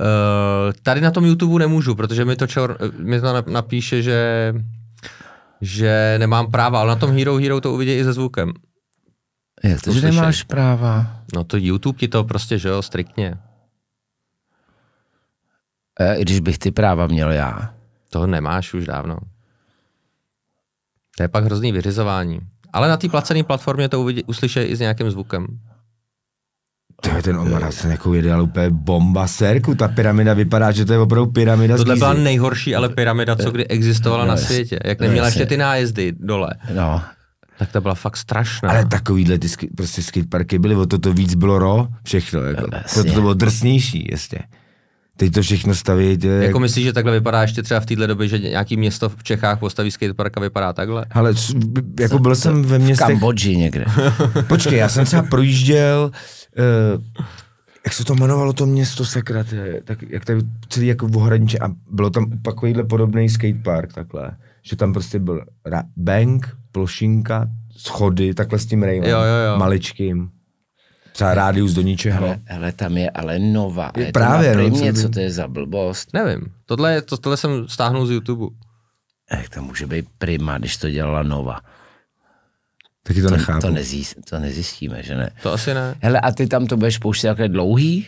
Eh, tady na tom YouTube nemůžu, protože mi to, čor, mi to napíše, že, že nemám práva, ale na tom Hero Hero to uvidí i se zvukem. Je to, to že nemáš práva. No to YouTube ti to prostě, že jo, striktně. E, I když bych ty práva měl já. To nemáš už dávno. To je pak hrozný vyřizování. Ale na té placené platformě to uvidí, uslyšej i s nějakým zvukem. To je ten Omar Hassan, jako jede, úplně bomba serku. Ta pyramida vypadá, že to je opravdu pyramida Tohle byla nejhorší, ale pyramida, co kdy existovala no, na světě. Jak neměla no, ještě ty nájezdy dole. No. Tak to byla fakt strašná. Ale takovýhle ty sk- prostě skateparky byly, o toto víc bylo ro, všechno. Jako. No, to, to bylo drsnější, jestli. Teď to všechno staví. Tě, jako jak... myslíš, že takhle vypadá ještě třeba v téhle době, že nějaký město v Čechách postaví skatepark a vypadá takhle? Ale jako byl jsem ve městě. V Kambodži někde. Počkej, já jsem třeba projížděl, uh, jak se to jmenovalo to město Sekrat, eh, tak jak tady celý jako ohradniče a bylo tam takovýhle podobný skatepark takhle, že tam prostě byl bank, plošinka, schody, takhle s tím rejmem, jo, jo, jo. maličkým. Třeba Rádius do ničeho. Ale, ale tam je ale nová. Je, je právě. To no, co to je za blbost? Nevím. Tohle, je, to, tohle jsem stáhnul z YouTube. Jak eh, to může být prima, když to dělala Nova? Taky to, to nechápu. To, nezjist, to nezjistíme, že ne? To asi ne. Hele, a ty tam to budeš pouštět takhle dlouhý?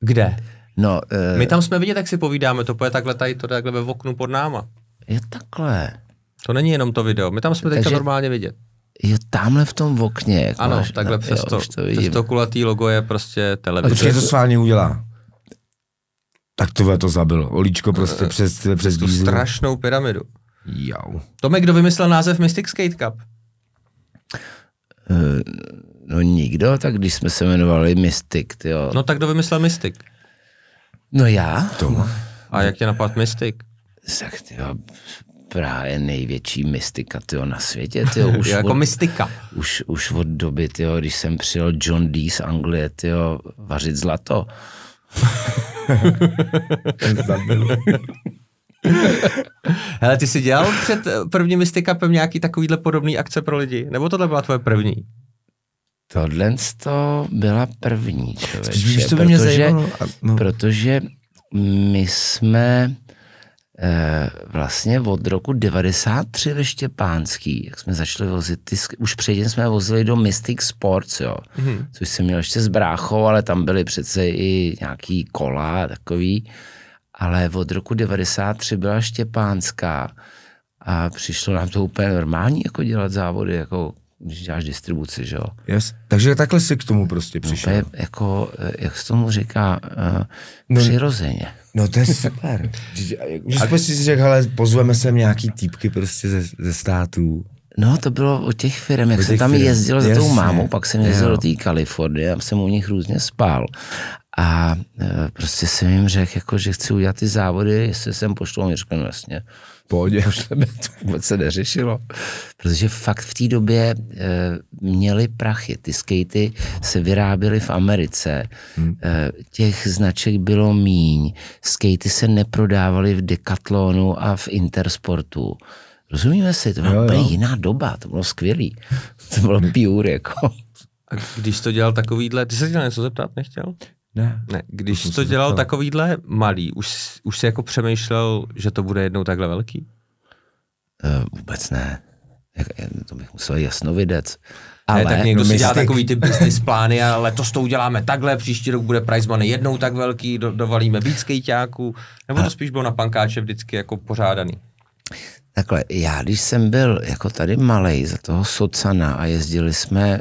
Kde? No, uh... My tam jsme vidět, jak si povídáme, to je takhle tady, to takhle ve oknu pod náma. Je takhle. To není jenom to video, my tam jsme Takže... teďka normálně vidět. Jo, tamhle v tom okně. Jak ano, máš, takhle na, přes, jo, to, to přes to kulatý logo je prostě televize. Počkej, to sválně udělá. Tak to to zabilo. Olíčko prostě no, přes, přes tu strašnou pyramidu. Jau. Tome, kdo vymyslel název Mystic Skate Cup? Uh, no nikdo, tak když jsme se jmenovali Mystic, jo. No tak kdo vymyslel Mystic? No já. Toma. A jak tě napadl Mystic? Tak Praha je největší mystika tyjo, na světě. Tyjo, už jako od, mystika. Už, už od doby, tyjo, když jsem přijel John Dee z Anglie tyjo, vařit zlato. Hele, ty jsi dělal před eh, první mystikapem nějaký takovýhle podobný akce pro lidi? Nebo tohle byla tvoje první? Tohle to byla první, člověče, Spíš, mě protože, no. protože my jsme Eh, vlastně od roku 93 ve Štěpánský, jak jsme začali vozit, ty, už předtím jsme vozili do Mystic Sports, jo, mm-hmm. což jsem měl ještě s bráchou, ale tam byly přece i nějaký kola takový, ale od roku 93 byla Štěpánská a přišlo nám to úplně normální, jako dělat závody, jako když děláš distribuci, že jo. Yes. Takže takhle si k tomu prostě no, přišel. No to je jako, eh, jak se tomu říká, uh, no, přirozeně. No to je super. Už jsme prostě si řekl, ale pozveme sem nějaký týpky prostě ze, ze států. No, to bylo o těch firm, jak jsem tam firm. jezdil za tou mámou, pak jsem jezdil jo. do té Kalifornie, tam jsem u nich různě spal. A eh, prostě jsem jim řekl, jako, že chci udělat ty závody, jestli jsem pošlou, mi řekl, no jasně. Vlastně pohodě, už to vůbec se neřešilo. Protože fakt v té době e, měli prachy. Ty skatey se vyráběly v Americe. Hmm. E, těch značek bylo míň. Skatey se neprodávaly v Decathlonu a v Intersportu. Rozumíme si, to byla jiná doba, to bylo skvělý. To bylo pure, jako. A když to dělal takovýhle, ty se chtěl něco zeptat, nechtěl? Ne. ne. Když to, to dělal takovýhle malý, už, už si jako přemýšlel, že to bude jednou takhle velký? Uh, vůbec ne. Eh, to bych musel jasnovidec. Ale, ne, tak někdo no si mystik. dělá takový ty business plány to s tou uděláme takhle, příští rok bude prize money jednou tak velký, do, dovalíme víc kejťáků, nebo to spíš bylo na pankáče vždycky jako pořádaný? Takhle, já když jsem byl jako tady malý za toho socana a jezdili jsme e,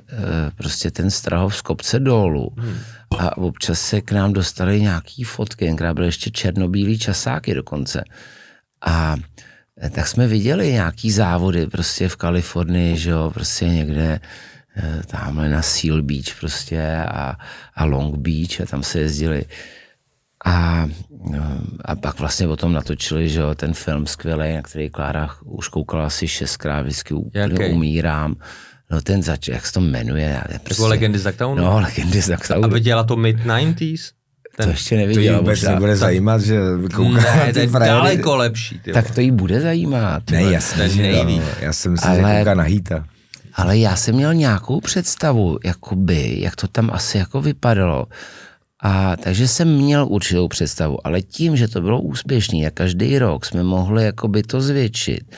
prostě ten Strahov z kopce dolů, hmm a občas se k nám dostaly nějaký fotky, tenkrát byly ještě černobílý časáky dokonce. A eh, tak jsme viděli nějaký závody prostě v Kalifornii, že jo, prostě někde eh, tamhle na Seal Beach prostě a, a Long Beach a tam se jezdili. A, eh, a pak vlastně o tom natočili, že jo, ten film skvělý, na který Klára už koukala asi šestkrát, vždycky úplně Jaký? umírám. No ten zač, jak se to jmenuje? Prostě, legendy z Ducktownu? No, legendy z Ducktownu. A viděla to mid-90s? Ten, to ještě neviděl. To vůbec nebude ta, zajímat, že kouká Ne, to je daleko lepší. Tyvo. tak to jí bude zajímat. Ne, jasně, že no, Já jsem si ale, kouká na hýta. Ale já jsem měl nějakou představu, jakoby, jak to tam asi jako vypadalo. A takže jsem měl určitou představu, ale tím, že to bylo úspěšný a každý rok jsme mohli jakoby to zvětšit,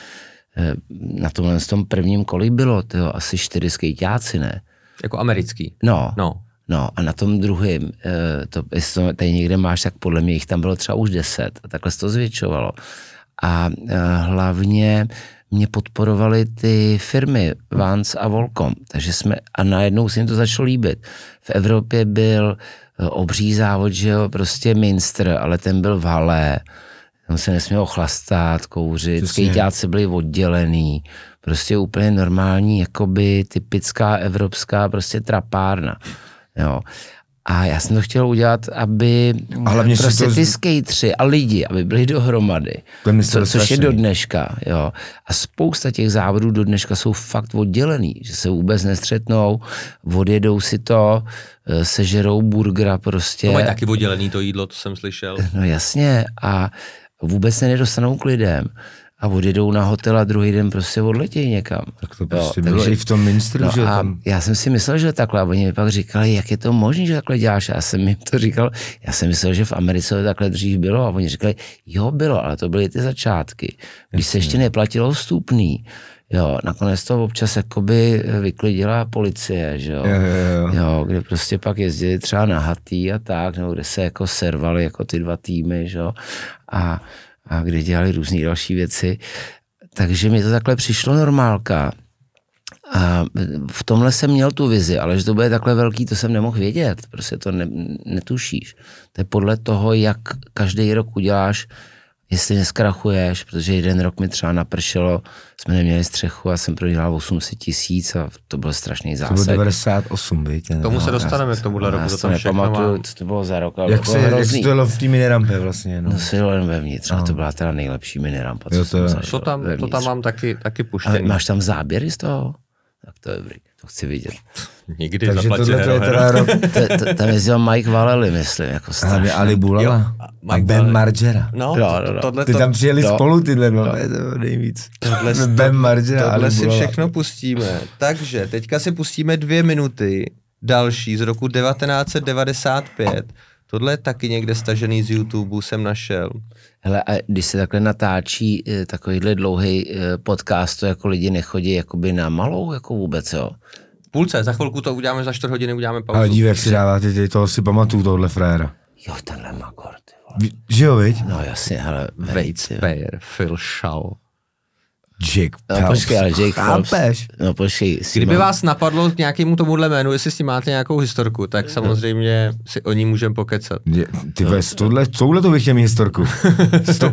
Eh, na tomhle tom prvním koli bylo tyjo, asi čtyři skejťáci, ne? Jako americký? No. no. No a na tom druhém, eh, to, jestli to tady někde máš, tak podle mě jich tam bylo třeba už deset a takhle se to zvětšovalo. A eh, hlavně mě podporovaly ty firmy Vans a Volcom, takže jsme, a najednou se jim to začalo líbit. V Evropě byl obří závod, že jo, prostě Minster, ale ten byl v Hale, on se nesměl chlastat, kouřit, skejťáci byli oddělený, prostě úplně normální, jakoby typická evropská prostě trapárna. Jo. A já jsem to chtěl udělat, aby a hlavně prostě to... ty skejtři a lidi, aby byli dohromady, co, což je do dneška. Jo. A spousta těch závodů do dneška jsou fakt oddělený, že se vůbec nestřetnou, odjedou si to, e, sežerou burgera prostě. To mají taky oddělený to jídlo, to jsem slyšel. No jasně a vůbec se nedostanou k lidem a odjedou na hotel a druhý den prostě odletějí někam. Tak to prostě jo, i v tom minstru, no že tam... Já jsem si myslel, že takhle, a oni mi pak říkali, jak je to možné, že takhle děláš. Já jsem jim to říkal, já jsem myslel, že v Americe to takhle dřív bylo a oni říkali, jo bylo, ale to byly ty začátky, když Jasně. se ještě neplatilo vstupný. Jo, nakonec to občas jakoby eh, vyklidila policie, že jo? Jo, jo, jo. jo kde prostě pak jezdili třeba na hatý a tak, nebo kde se jako servali jako ty dva týmy, že jo? A, a kde dělali různé další věci. Takže mi to takhle přišlo normálka. A eh, v tomhle jsem měl tu vizi, ale že to bude takhle velký, to jsem nemohl vědět. Prostě to ne, netušíš. To je podle toho, jak každý rok uděláš jestli neskrachuješ, protože jeden rok mi třeba napršelo, jsme neměli střechu a jsem prodělal 800 tisíc a to byl strašný zásah. To bylo 98, víš? K tomu se no, dostaneme, k tomuhle roku, to tam nepamatuju, co to bylo za rok, ale jak, se, jak se to bylo v té minirampe vlastně. No, no se bylo jen vevnitř, no. a to byla teda nejlepší minirampa, co jo, to, jsem to tam, vevnitř. to tam mám taky, taky puštěný. A máš tam záběry z toho? Tak to je dobrý. To chci vidět. Nikdy Takže tohle to je teda rok. Tam jezdil Mike Valeli, myslím, jako strašně. Ali Bulala a Ben Margera. No, to no, no. Tohle, ty tam přijeli to, spolu tyhle, no, to, to nejvíc. Tohle, ben Margera, tohle si všechno pustíme. Takže teďka si pustíme dvě minuty další z roku 1995. Tohle je taky někde stažený z YouTube, jsem našel. Hele, a když se takhle natáčí eh, takovýhle dlouhý eh, podcast, to jako lidi nechodí jakoby na malou, jako vůbec, jo? Půlce, za chvilku to uděláme, za čtyři hodiny uděláme pauzu. Ale dívej, jak si dává, ty, ty to si pamatuju tohle fréra. Jo, tenhle Magor, ty vole. Že jo, viď? No jasně, hele, Vejc, Phil Shaw. Jake no, No, počkej, ale Jake Chápeš? No počkej. Kdyby vás napadlo k nějakému tomuhle jménu, jestli s tím máte nějakou historku, tak samozřejmě si o ní můžeme pokecat. Je, ty ve, s tohle, tohle to bych chtěl historku. to...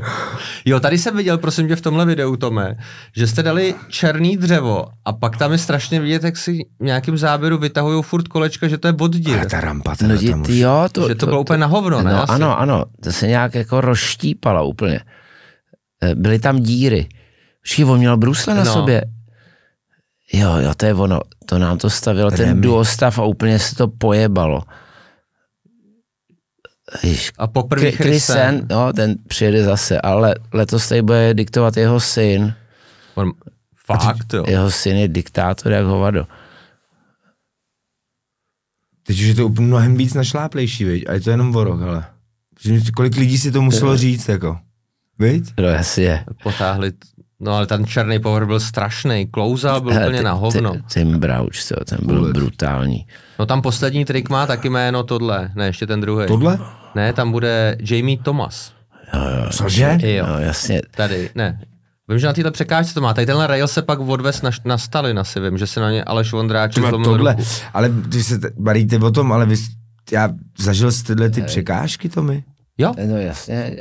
jo, tady jsem viděl, prosím tě, v tomhle videu, Tome, že jste dali černý dřevo a pak tam je strašně vidět, jak si v nějakém záběru vytahují furt kolečka, že to je boddír. Ale ta rampa, teda, no, tam už... jo, to, že to, to bylo to, úplně na hovno, no, ne? Ano, asi? ano, to se nějak jako rozštípalo úplně. Eh, byly tam díry. Všichni, on měl brusle na no. sobě. Jo, jo, to je ono. To nám to stavilo, Remy. ten duostav a úplně se to pojebalo. Jež, a poprvé Krisen, no, ten přijede zase, ale letos tady bude diktovat jeho syn. On, fakt, jo. Jeho syn je diktátor jak hovado. Teď už je to úplně mnohem víc našláplejší, viď? A je to jenom vorok, ale. Kolik lidí si to muselo říct, jako. Viď? No, jasně. Potáhli No ale ten černý power byl strašný, Klouza byl úplně na hovno. Tim Brauch, to, ten byl Vůbec. brutální. No tam poslední trik má taky jméno tohle, ne, ještě ten druhý. Tohle? Ne, tam bude Jamie Thomas. Jo, jo. Cože? Jo. No, jasně. Tady, ne. Vím, že na této překážce to má. Tady tenhle rail se pak odvez na, na Stalina si vím, že se na ně Aleš Vondráček zlomil tohle, ruku. Ale když se baríte o tom, ale vy, já zažil jste tyhle ty eh. překážky, Tomi? Jo. Eh, no jasně.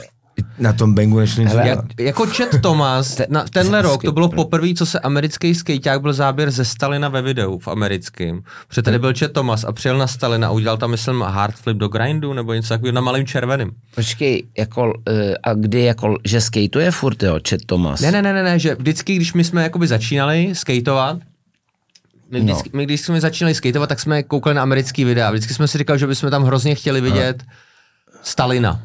Na tom Bengu nešli nic jak, Jako Chet Thomas, na, tenhle rok, to bylo poprvé, co se americký skejťák byl záběr ze Stalina ve videu v americkém. Protože tady byl Chet Thomas a přijel na Stalina a udělal tam, myslím, hard flip do grindu nebo něco takového na malém červeném. Počkej, jako, eh, a kdy, jako, že skateuje furt, jo, Chet Thomas? Ne, ne, ne, ne, ne, že vždycky, když my jsme jakoby začínali skateovat, my, no. vždycky, no. my když jsme začínali skateovat, tak jsme koukali na americký videa. Vždycky jsme si říkali, že bychom tam hrozně chtěli vidět no. Stalina.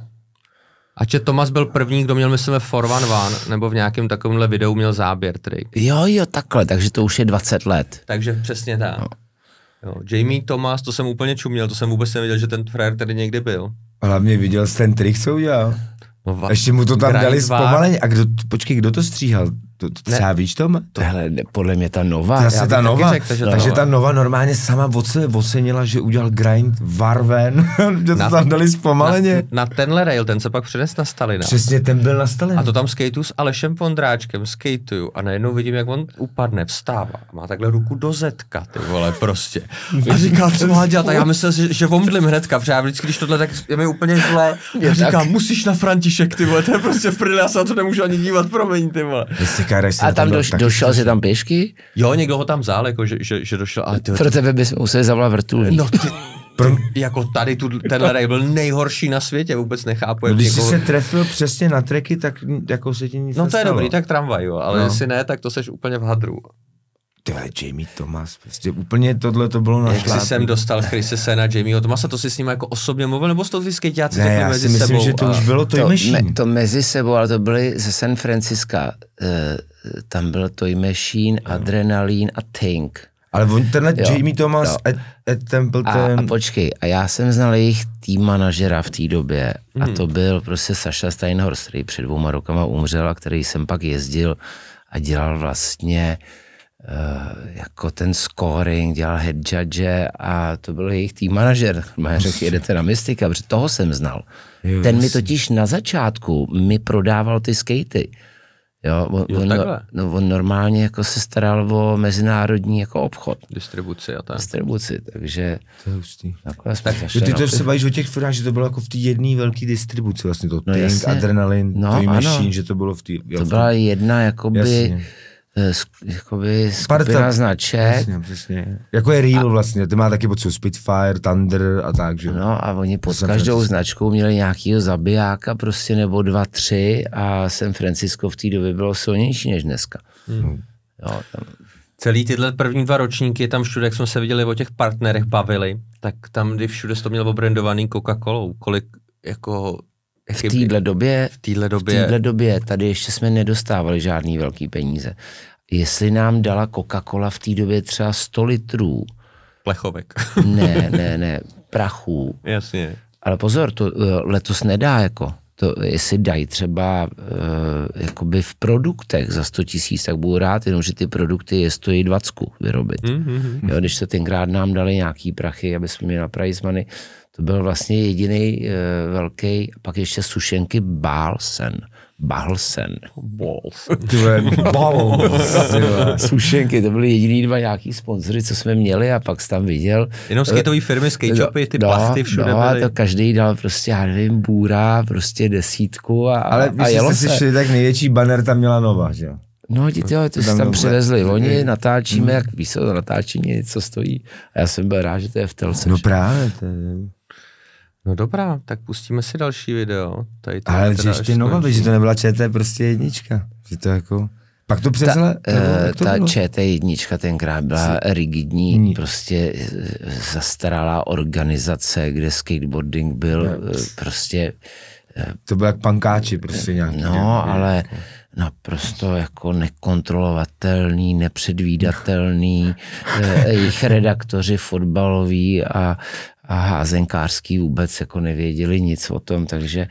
A že Tomas byl první, kdo měl, myslím, One One, nebo v nějakém takovémhle videu měl záběr trik. Jo, jo, takhle, takže to už je 20 let. Takže přesně tak. No. Jo, Jamie Thomas, to jsem úplně čuměl, to jsem vůbec nevěděl, že ten frajer tady někdy byl. Hlavně viděl jsi ten trik, co udělal. No, va- Ještě mu to tam dali zpomaleně. A kdo, počkej, kdo to stříhal? To, to třeba ne, víš tom? To, hele, podle mě ta nová. Zase ta Nova, řek, takže, ta takže nova. ta Nova normálně sama ocenila, že udělal grind varven, že to na, tam dali zpomaleně. Na, na tenhle rail, ten se pak přines na Stalina. Přesně, ten byl na Stalina. A to tam skateu s Alešem Vondráčkem, skateuju a najednou vidím, jak on upadne, vstává, má takhle ruku do zetka, ty vole, prostě. A říká, co má dělat? A já myslel, že, že omdlím hnedka, protože já vždycky, když tohle, tak je mi úplně zlé. Já říkám, musíš na František, ty vole, to je prostě v já se na to nemůžu ani dívat, promiň, ty vole. Káreš a tam, doš, došel si tam pěšky? Jo, někdo ho tam vzal, jako, že, že, že došel. Ale ty... Pro tebe bys museli zavolat vrtulník? No, ty... Pro... jako tady tu, tenhle raj byl nejhorší na světě, vůbec nechápu. No, když jsi někoho... se trefil přesně na treky, tak jako se ti nic No to je stalo. dobrý, tak tramvaj, jo, ale no. jestli ne, tak to seš úplně v hadru tyhle Jamie Thomas, prostě úplně tohle to bylo na Jak jsi sem dostal Chrise Sena, Jamieho Thomasa, to si s ním jako osobně mluvil, nebo to ty skejťáci ne, já mezi si myslím, sebou, že to už bylo to, to me, To mezi sebou, ale to byly ze San Franciska. uh, eh, tam byl to Machine, no. Adrenalin a tank. Ale on, tenhle jo, Jamie Thomas, no. Ed, Ed Templeton. A, a počkej, a já jsem znal jejich tým manažera v té době mm. a hmm. to byl prostě Sasha Steinhorst, který před dvouma rokama umřel a který jsem pak jezdil a dělal vlastně uh, Eh, jako ten scoring, dělal head judge a to byl jejich tým manažer. Má řekl, jedete na Mystika, protože toho jsem znal. Jo, ten mi totiž na začátku mi prodával ty skatey. Jo, on, jo, on, no, no, on normálně jako se staral o mezinárodní jako obchod. Distribuci a tak. Distribuci, takže... To je hustý. Tak, ty to se bavíš o těch firmách, že to bylo jako v té jedné velké distribuci vlastně, to no, Pink, Adrenalin, no, to ano. Machine, že to bylo v té... To byla jedna jakoby... Jasně Eh, jakoby skupina Parta. značek. Přesně, přesně. Jako je Real a, vlastně, ty má taky pocit Spitfire, Thunder a tak, že No a oni pod San každou Francisco. značkou měli nějakýho zabijáka prostě nebo dva, tři a San Francisco v té době bylo silnější než dneska. Hmm. No, jo, tam... Celý tyhle první dva ročníky, tam všude, jak jsme se viděli o těch partnerech bavili, tak tam, kdy všude to měl obrendovaný Coca-Colou, kolik jako v téhle době, v téhle době... V době tady ještě jsme nedostávali žádný velký peníze. Jestli nám dala Coca-Cola v té době třeba 100 litrů. Plechovek. ne, ne, ne, prachů. Jasně. Ale pozor, to eh, letos nedá jako. To, jestli dají třeba uh, jakoby v produktech za 100 tisíc, tak budu rád, jenomže ty produkty je stojí 20 vyrobit. Mm-hmm. Jo, když se tenkrát nám dali nějaký prachy, aby jsme měli na prize money, to byl vlastně jediný eh, velký, pak ještě sušenky Bálsen. Balsen. Balls. Tyhle, Sušenky, to byly jediný dva nějaký sponzory, co jsme měli a pak jsi tam viděl. Jenom skateový firmy, skateshopy, no, ty no, plasty všude no, byly. to každý dal prostě, já nevím, bůra, prostě desítku a, Ale a jelo jste se. šli, tak největší banner tam měla Nova, že jo? No, dítě, to, jsme tam, tam přivezli. Oni mm. natáčíme, hmm. jak víš, to natáčení, co stojí. A já jsem byl rád, že to je v Telce. No právě. To je... No dobrá, tak pustíme si další video. Tady to Ale že ještě nová, že to nebyla ČT prostě jednička. Že to jako... Pak to přesle... Ta, eh, nebo, to ta bylo? ČT jednička tenkrát byla rigidní, Ní. prostě zastaralá organizace, kde skateboarding byl ne. Eh, prostě... Eh, to byl jak pankáči prostě nějaký. No, nějaký, jako- ale jako. naprosto jako nekontrolovatelný, nepředvídatelný, jejich redaktoři fotbaloví a a házenkářský vůbec jako nevěděli nic o tom, takže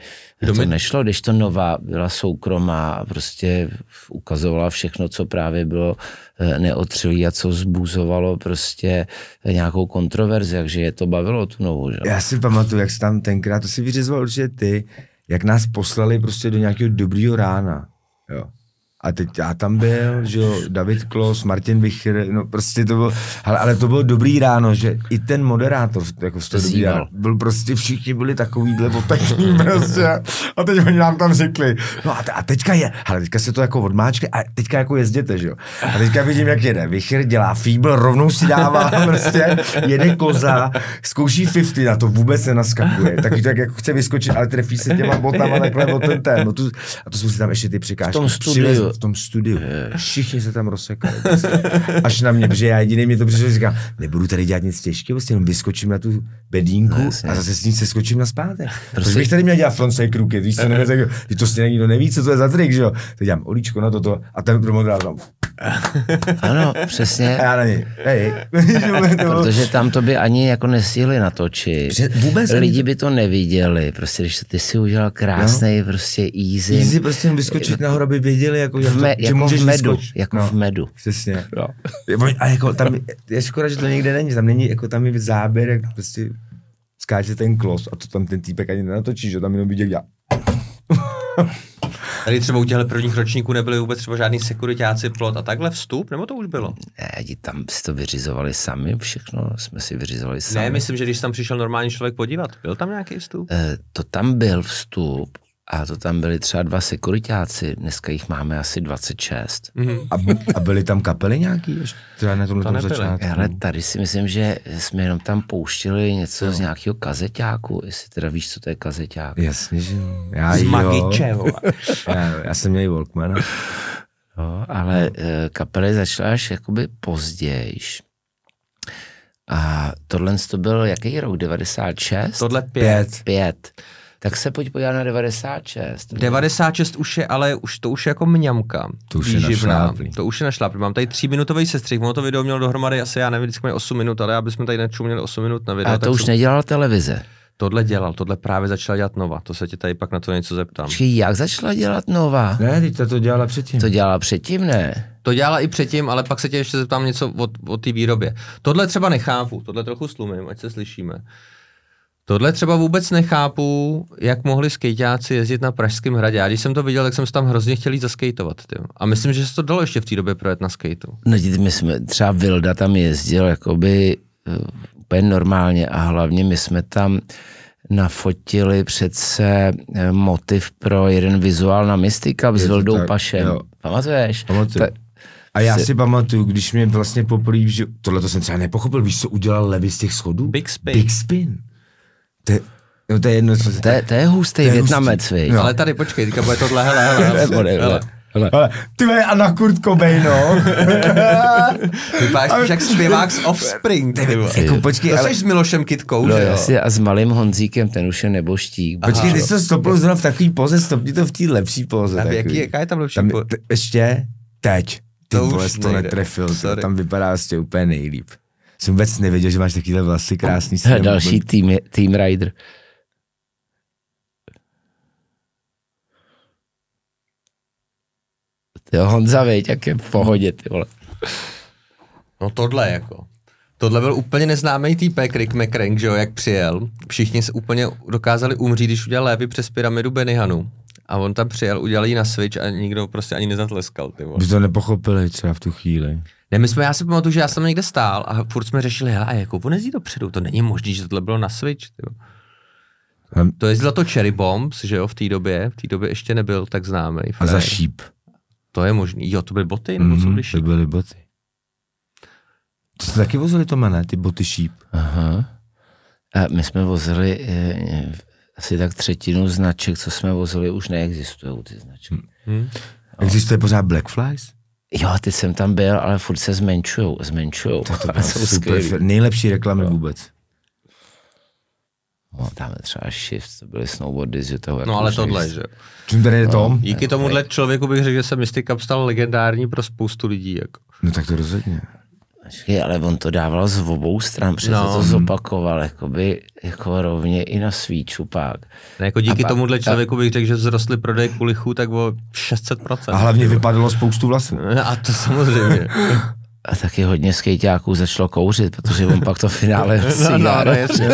to mi... nešlo, když to nová byla soukromá a prostě ukazovala všechno, co právě bylo eh, neotřelý a co zbuzovalo prostě nějakou kontroverzi, takže je to bavilo tu novou. Že? Já si pamatuju, jak jsi tam tenkrát, to si vyřizoval určitě ty, jak nás poslali prostě do nějakého dobrýho rána, jo a teď já tam byl, že jo, David Klos, Martin Vichr, no prostě to bylo, ale, ale to bylo dobrý ráno, že i ten moderátor, jako z toho dobrý ráno, byl prostě, všichni byli takovýhle opekní prostě. A teď oni nám tam řekli, no a, te, a teďka je, ale teďka se to jako odmáčky, a teďka jako jezděte, že jo. A teďka vidím, jak jede. Vichr dělá fíbl, rovnou si dává prostě, jede koza, zkouší 50, na to vůbec se naskakuje, tak jako chce vyskočit, ale trefí se těma botama takhle o ten ten. No tu, a to jsou si tam ještě ty překážky v tom studiu. Všichni se tam rozsekali. Prostě. Až na mě, protože já jediný mě to přišlo, říkám, nebudu tady dělat nic těžkého, prostě jenom vyskočím na tu bedínku no, a zase s ní se skočím na zpátek. Prostě... Proč bych tady měl dělat frontside kruky, víš, co nevím, jako, to stejně nikdo neví, co to je za trik, že jo. Teď dělám olíčko na toto a ten promodrá tam. Ano, přesně. A já na ní. hej. Protože tam to by ani jako nesíli natočit. Pře- vůbec Lidi by to neviděli, prostě když ty si udělal krásný, no. prostě easy. Easy prostě vyskočit no. nahoru, aby věděli, jako, udělat, v me, že jako můžeš v medu, vyskoč. jako no, v medu. Přesně. No. A jako tam je škoda, že to někde není, tam není, jako tam je záběr, jak prostě skáče ten klos a to tam ten týpek ani nenatočí, že tam jenom vidět, jak Tady třeba u těchto prvních ročníků nebyly vůbec třeba žádný sekuritáci plot a takhle vstup, nebo to už bylo? Ne, tam si to vyřizovali sami, všechno jsme si vyřizovali sami. Ne, myslím, že když tam přišel normální člověk podívat, byl tam nějaký vstup? E, to tam byl vstup, a to tam byli třeba dva sekuritáci, dneska jich máme asi 26. Mm-hmm. A, a byly tam kapely nějaký? Třeba na tomhle to tom začátku. Ale tady si myslím, že jsme jenom tam pouštili něco no. z nějakého kazeťáku, jestli teda víš, co to je kazeťák. Jasně, že já, Z Magiče, já, já jsem měl Walkman. No, ale no. Eh, kapely začala až jakoby pozdějiš. A tohle to byl jaký rok? 96? Tohle pět. Pět. pět tak se pojď podívat na 96. 96 už je, ale už to už je jako mňamka. To už výživná. je našláplý. To už je našláplý. Mám tady tříminutový sestřih, ono to video mělo dohromady asi, já nevím, vždycky 8 minut, ale aby jsme tady nečuměli 8 minut na video. A to už jsem... nedělala televize. Tohle dělal, tohle právě začala dělat Nova, to se tě tady pak na to něco zeptám. Či jak začala dělat Nova? Ne, teď to, to dělala předtím. To dělala předtím, ne? To dělala i předtím, ale pak se tě ještě zeptám něco o, o té výrobě. Tohle třeba nechápu, tohle trochu slumím, ať se slyšíme. Tohle třeba vůbec nechápu, jak mohli skejťáci jezdit na Pražském hradě. Já když jsem to viděl, tak jsem se tam hrozně chtěl jít zaskejtovat. Tím. A myslím, že se to dalo ještě v té době projet na skateu. No my jsme, třeba Vilda tam jezdil jakoby eh, úplně normálně a hlavně my jsme tam nafotili přece eh, motiv pro jeden vizuál na Mystic s Vildou tak, Pašem. Jo. Pamatuješ? Pamatuju. Ta, a já si pamatuju, když mě vlastně poprvé, že tohle to jsem třeba nepochopil, víš, co udělal Levy z těch schodů? Big spin. Big spin. Ty, no to je jedno, co... To, to je hustý větnamec, víš. No. Ale tady počkej, teďka bude tohle, hele, hele. hele, hele. hele. Hele. ty vole, a na Kurt Cobain, no. Vypadáš spíš jak zpěvák z Offspring, ty vole. Jako, počkej, to ale... jsi s Milošem Kitkou, no, že jo? Jasně, a s malým Honzíkem, ten už je neboštík. Aha. Počkej, ty jsi to stopil zrovna v takový poze, stopni to v té lepší poze. Tam, jaký, jaká je tam lepší poze? Ještě teď. Ty to vole, to netrefil, to, tam vypadá vlastně úplně nejlíp. Jsem vůbec nevěděl, že máš takovýhle vlasy krásný. He, další vůbec... team, team rider. Jo, Honza, veď, jak je v pohodě, ty vole. No tohle jako. Tohle byl úplně neznámý týpek, Rick McCrank, že jo, jak přijel. Všichni se úplně dokázali umřít, když udělal lévy přes pyramidu Benihanu. A on tam přijel, udělal ji na switch a nikdo prostě ani nezatleskal, ty vole. By to nepochopili třeba v tu chvíli. Ne, my jsme, já si pamatuju, že já jsem někde stál a furt jsme řešili, hele, a jako on jezdí dopředu, to není možné, že tohle bylo na Switch. Tyjo. To jezdilo to Cherry Bombs, že jo, v té době, v té době ještě nebyl tak známý. A za šíp. To je možný, jo, to byly boty, nebo mm-hmm, co mhm, byly šíp? To byly boty. To jste taky vozili, to mene, ty boty šíp. Aha. A my jsme vozili je, eh, asi tak třetinu značek, co jsme vozili, už neexistují ty značky. Hmm. Existuje pořád Black Flies? Jo, teď jsem tam byl, ale furt se zmenšujou, zmenšujou. To, to bylo super, skvělý. nejlepší reklamy no. vůbec. No, tam třeba Shift, to byly snowboardy, že toho No jako ale tohle, že? Čím tady je no, Tom? Díky tomuhle člověku bych řekl, že se Mystic Cup stal legendární pro spoustu lidí. Jako. No tak to rozhodně. Ačkej, ale on to dával z obou stran, přece no. to zopakoval, jakoby, jako rovně i na svý čupák. No, jako díky a tomuhle člověku bych řekl, že vzrostly prodej kulichů tak o 600%. A hlavně vypadalo spoustu vlasů. No, a to samozřejmě. a taky hodně skejťáků začalo kouřit, protože on pak to finále no, no, no, jasně.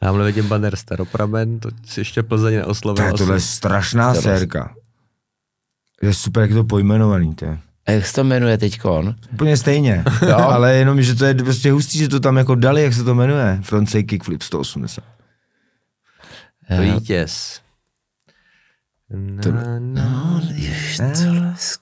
Tamhle vidím banner Staropramen, to si ještě Plzeň neoslovil. To je tohle strašná sérka. Je super, jak to pojmenovaný, to je. A jak se to jmenuje teď kon? Úplně stejně, jo? ale jenom, že to je prostě hustý, že to tam jako dali, jak se to jmenuje. Frontside kickflip 180. Jo. Eh. Vítěz. To, no, no, jež, co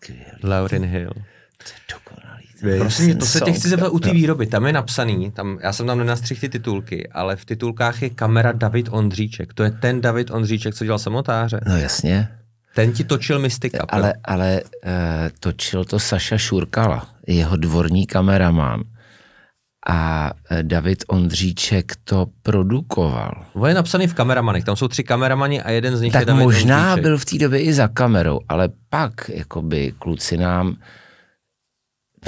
eh. Lauren Hill. To je dokonalý. Prosím, to se tě chci zeptat u té výroby. Tam je napsaný, tam, já jsem tam nenastřihl ty titulky, ale v titulkách je kamera David Ondříček. To je ten David Ondříček, co dělal samotáře. No jasně. Ten ti točil Mystika. Ale, ale uh, točil to Saša Šurkala, jeho dvorní kameraman. A eh, David Ondříček to produkoval. On je napsaný v kameramanech, tam jsou tři kameramani a jeden z nich tak je David možná Ondříček. byl v té době i za kamerou, ale pak jakoby kluci nám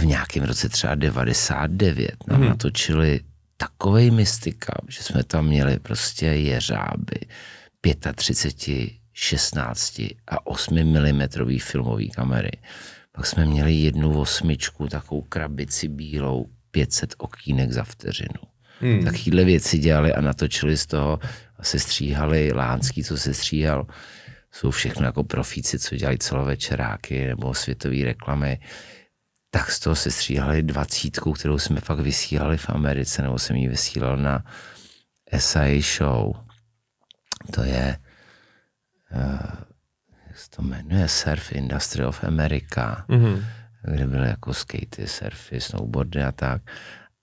v nějakém roce třeba 99 nám hmm. natočili takovej mystika, že jsme tam měli prostě jeřáby 35 16 a 8 mm filmové kamery. Pak jsme měli jednu osmičku, takovou krabici bílou, 500 okýnek za vteřinu. Hmm. Takovéhle věci dělali a natočili z toho a se stříhali, Lánský, co se stříhal, jsou všechno jako profíci, co dělají celovečeráky nebo světové reklamy, tak z toho se stříhali dvacítku, kterou jsme pak vysílali v Americe, nebo jsem ji vysílal na SI show. To je Eh, jak se to jmenuje, Surf Industry of America, mm-hmm. kde byly jako skatey, surfy, snowboardy a tak.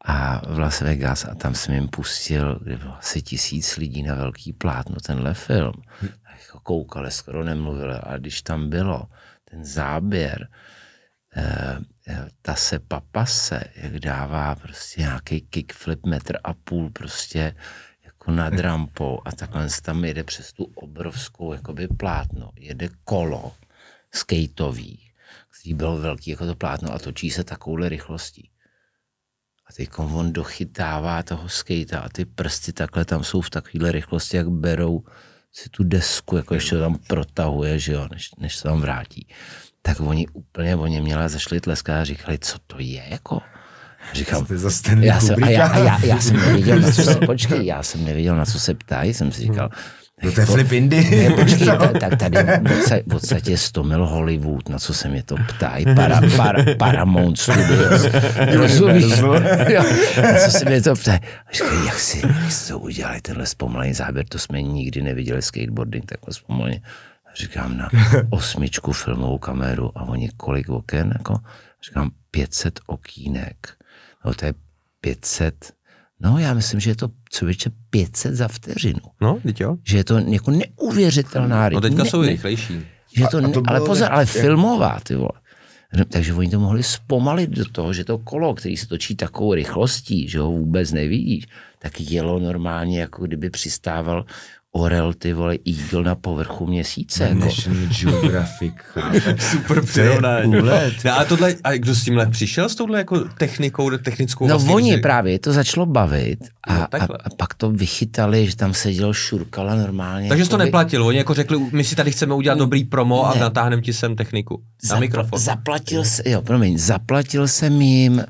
A v Las Vegas a tam jsem jim pustil, kde bylo asi tisíc lidí na velký plátno tenhle film. Tak jako koukali, skoro nemluvili, a když tam bylo ten záběr, eh, eh, ta se papase, jak dává prostě nějaký kickflip metr a půl prostě jako nad rampou a takhle tam jede přes tu obrovskou jakoby plátno, jede kolo skateový, který bylo velký jako to plátno a točí se takovouhle rychlostí. A teď on dochytává toho skate a ty prsty takhle tam jsou v takovéhle rychlosti, jak berou si tu desku, jako ještě tam protahuje, že jo, než, než se tam vrátí. Tak oni úplně, oni měla zašli tleska a říkali, co to je, jako Říkám, Jste já jsem, a já, a já, já, jsem neviděl, na co se, počkej, já jsem neviděl na co se ptají, jsem si říkal, no, je jako- flip indy. Ne, počkej, tak, tak tady v podstatě stomil Hollywood, na co se mě to ptají. Para, para, Paramount Studios. Rozumíš? Jo, na co se mě to ptají. Říkám, jak si, jak si to udělali, tenhle zpomalený záběr, to jsme nikdy neviděli skateboarding takhle zpomaleně. Říkám na osmičku filmovou kameru a oni kolik oken, jako? Říkám 500 okýnek no to je 500, no já myslím, že je to člověče 500 za vteřinu. No, teď jo. Že je to jako neuvěřitelná rychlost. No teďka ne, jsou rychlejší. Že a, to, a to ale pozor, ale filmová, ty vole. Takže oni to mohli zpomalit do toho, že to kolo, který se točí takovou rychlostí, že ho vůbec nevidíš, tak jelo normálně, jako kdyby přistával orel, ty vole, eagle na povrchu měsíce. Jako. National jako. Geographic. Super přirovnání. To no, a, tohle, a kdo s tímhle přišel, s touhle jako technikou, technickou? No vlastně, oni že... právě, to začalo bavit a, no, a, a, pak to vychytali, že tam seděl šurkala normálně. Takže jako to neplatilo, oni jako řekli, my si tady chceme udělat dobrý promo ne. a natáhneme ti sem techniku na Zapl- mikrofon. Zaplatil, se, jo, promiň, zaplatil jsem jim uh,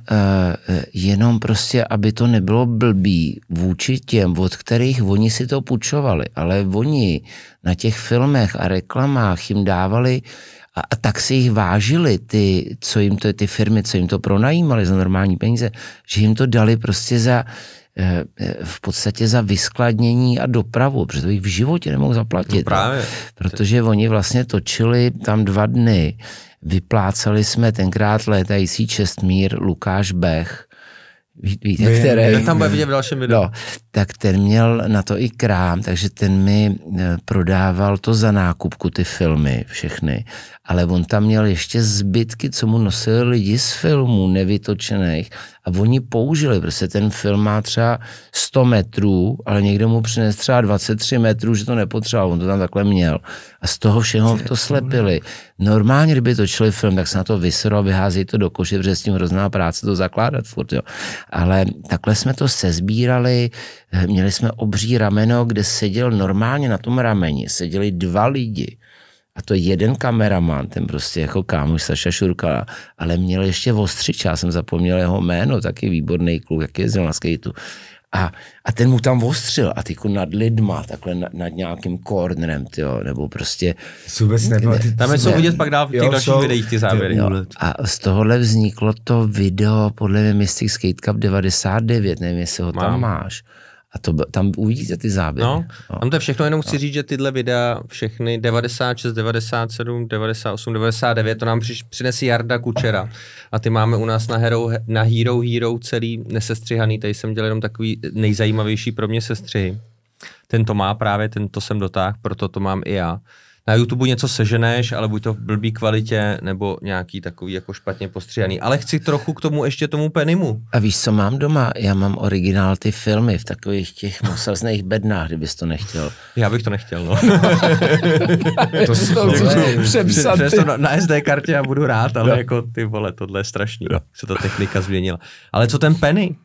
jenom prostě, aby to nebylo blbý vůči těm, od kterých oni si to půjčovali ale oni na těch filmech a reklamách jim dávali a, a tak si jich vážili ty, co jim to, ty firmy, co jim to pronajímali za normální peníze, že jim to dali prostě za eh, eh, v podstatě za vyskladnění a dopravu, protože to bych v životě nemohl zaplatit. No, no právě. Protože oni vlastně točili tam dva dny, vypláceli jsme tenkrát létající čestmír Lukáš Bech, Víte, který? Ten tam bude vidět v dalším videu. No, tak ten měl na to i krám, takže ten mi eh, prodával to za nákupku, ty filmy všechny. Ale on tam měl ještě zbytky, co mu nosili lidi z filmů nevytočených a oni použili, protože ten film má třeba 100 metrů, ale někdo mu přines třeba 23 metrů, že to nepotřeboval, on to tam takhle měl. A z toho všeho to slepili. No. Normálně, kdyby točili film, tak se na to vysoro, a vyhází to do koše, protože s tím hrozná práce to zakládat furt. Jo. Ale takhle jsme to sezbírali, eh, měli jsme obří rameno, kde seděl normálně na tom rameni, seděli dva lidi a to jeden kameraman, ten prostě jako kámoš Saša Šurka, ale měl ještě ostřič, já jsem zapomněl jeho jméno, taky výborný kluk, jak jezdil na skateu. A, a ten mu tam ostřil a tyko nad lidma, takhle nad, nad nějakým kornerem, tyjo, nebo prostě... Vůbec nebyl, ty, tam co vidět pak dál v těch jo, dalších videích ty závěry. a z tohohle vzniklo to video, podle mě Mystic Skate Cup 99, nevím, jestli ho Mám. tam máš. A to, tam uvidíte ty záběry. No, no, tam to je všechno, jenom chci no. říct, že tyhle videa, všechny 96, 97, 98, 99, to nám při, přinesí Jarda Kučera. A ty máme u nás na Hero, na Hero Hero celý nesestřihaný, tady jsem dělal jenom takový nejzajímavější pro mě sestřihy. Ten to má právě, ten to jsem dotáhl, proto to mám i já na YouTube něco seženeš, ale buď to v blbý kvalitě, nebo nějaký takový jako špatně postříhaný. Ale chci trochu k tomu ještě tomu Penimu. A víš, co mám doma? Já mám originál ty filmy v takových těch musazných bednách, kdybys to nechtěl. Já bych to nechtěl, no. to si to přepsat. Na, na SD kartě já budu rád, ale no. jako ty vole, tohle je strašný, no. se ta technika změnila. Ale co ten Penny?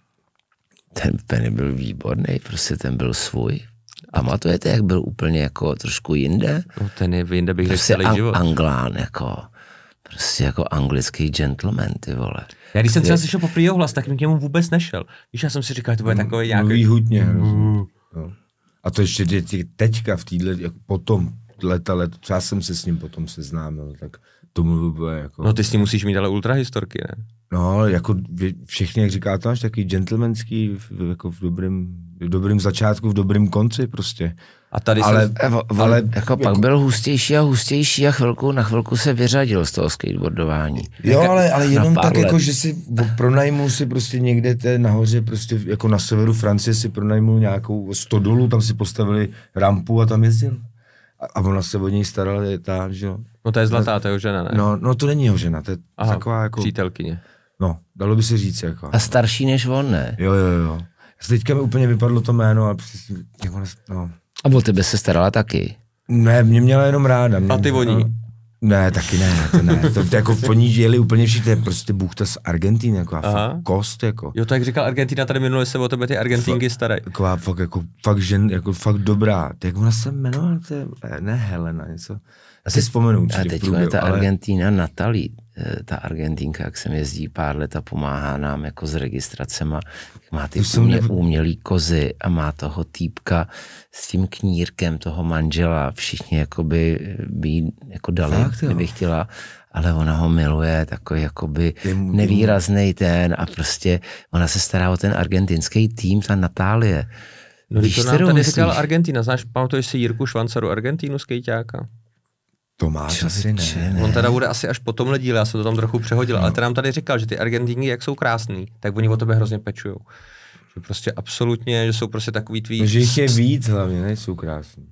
Ten Penny byl výborný, prostě ten byl svůj. Pamatujete, jak byl úplně jako trošku jinde? No ten je jinde bych prostě řekl celý an- život. Anglán jako. Prostě jako anglický gentleman, ty vole. Já když jsem třeba slyšel poprvé jeho hlas, tak mi k němu vůbec nešel. Když já jsem si říkal, to bude mm, takový no, nějaký... Mluví hudně. Mm. No. A to ještě teďka v týhle, jako potom leta let, třeba jsem se s ním potom seznámil, tak to mluvil jako... No ty s ním musíš mít ale ultrahistorky, ne? No, jako všechny, jak říkáte, Tomáš, takový gentlemanský, jako v dobrém v dobrým začátku, v dobrém konci prostě. A tady ale, jsem, eh, ale, ale jako, jako pak byl hustější a hustější a chvilku na chvilku se vyřadil z toho skateboardování. Jo, ale, ale jenom tak jako, let. jako, že si pronajmu si prostě někde té nahoře, prostě jako na severu Francie si pronajmu nějakou stodolu, tam si postavili rampu a tam jezdil. A, a ona se o něj starala, je ta, že jo. No to je zlatá, no, to je jeho žena, ne? No, no to není jeho žena, to je Aha, taková jako... přítelkyně. No, dalo by se říct. Jako. A starší než on, ne? Jo, jo, jo. Teďka mi úplně vypadlo to jméno, ale přesně, jako, no. A o tebe se starala taky? Ne, mě měla jenom ráda. Mě, a ty voní? Ne, taky ne, to ne. To, to jako po ní jeli úplně všichni, to je prostě buchta z Argentiny jako Aha. kost, jako. Jo, tak jak říkal Argentina, tady minule se o tebe ty Argentinky starají. Jako, fakt, jako, fakt žen, jako fakt dobrá. Ty, jak ona se jmenovala, to je, ne Helena, něco. Já si vzpomenu určitě. A teď průběhu, ta ale... Argentína, Natalí, eh, ta Argentínka, jak jsem jezdí pár let a pomáhá nám jako s registracema, má ty úmě, umělý kozy a má toho týpka s tím knírkem toho manžela, všichni jakoby eh, by jako dali, Fakt, kdyby chtěla, ale ona ho miluje, takový jakoby nevýrazný ten a prostě ona se stará o ten argentinský tým, ta Natálie. No, když to nám tady myslíš? Argentina, znáš, pamatuješ si Jirku Švancaru, Argentínu skejťáka? To má asi ne, ne. On teda bude asi až po tomhle díle, já jsem to tam trochu přehodil, no. ale ten nám tady říkal, že ty Argentinky, jak jsou krásný, tak oni o tebe hrozně pečujou. Že prostě absolutně, že jsou prostě takový tvý... No, že jich je víc hlavně, nejsou krásný.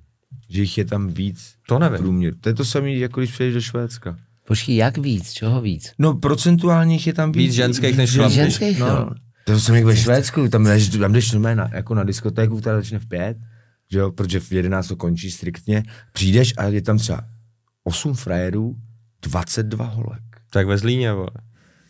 Že jich je tam víc. To nevím. Průměr. To je to samé, jako když přejdeš do Švédska. Počkej, jak víc? Čeho víc? No procentuálních je tam víc. Víc ženských než víc Ženských, no. no. To jsem jak ve Švédsku, tam jdeš, tam jdeš na, jako na diskotéku, která začne v pět, že jo, protože v jedenáct to končí striktně, přijdeš a je tam třeba 8 frajerů, 22 holek. Tak ve Zlíně, vole.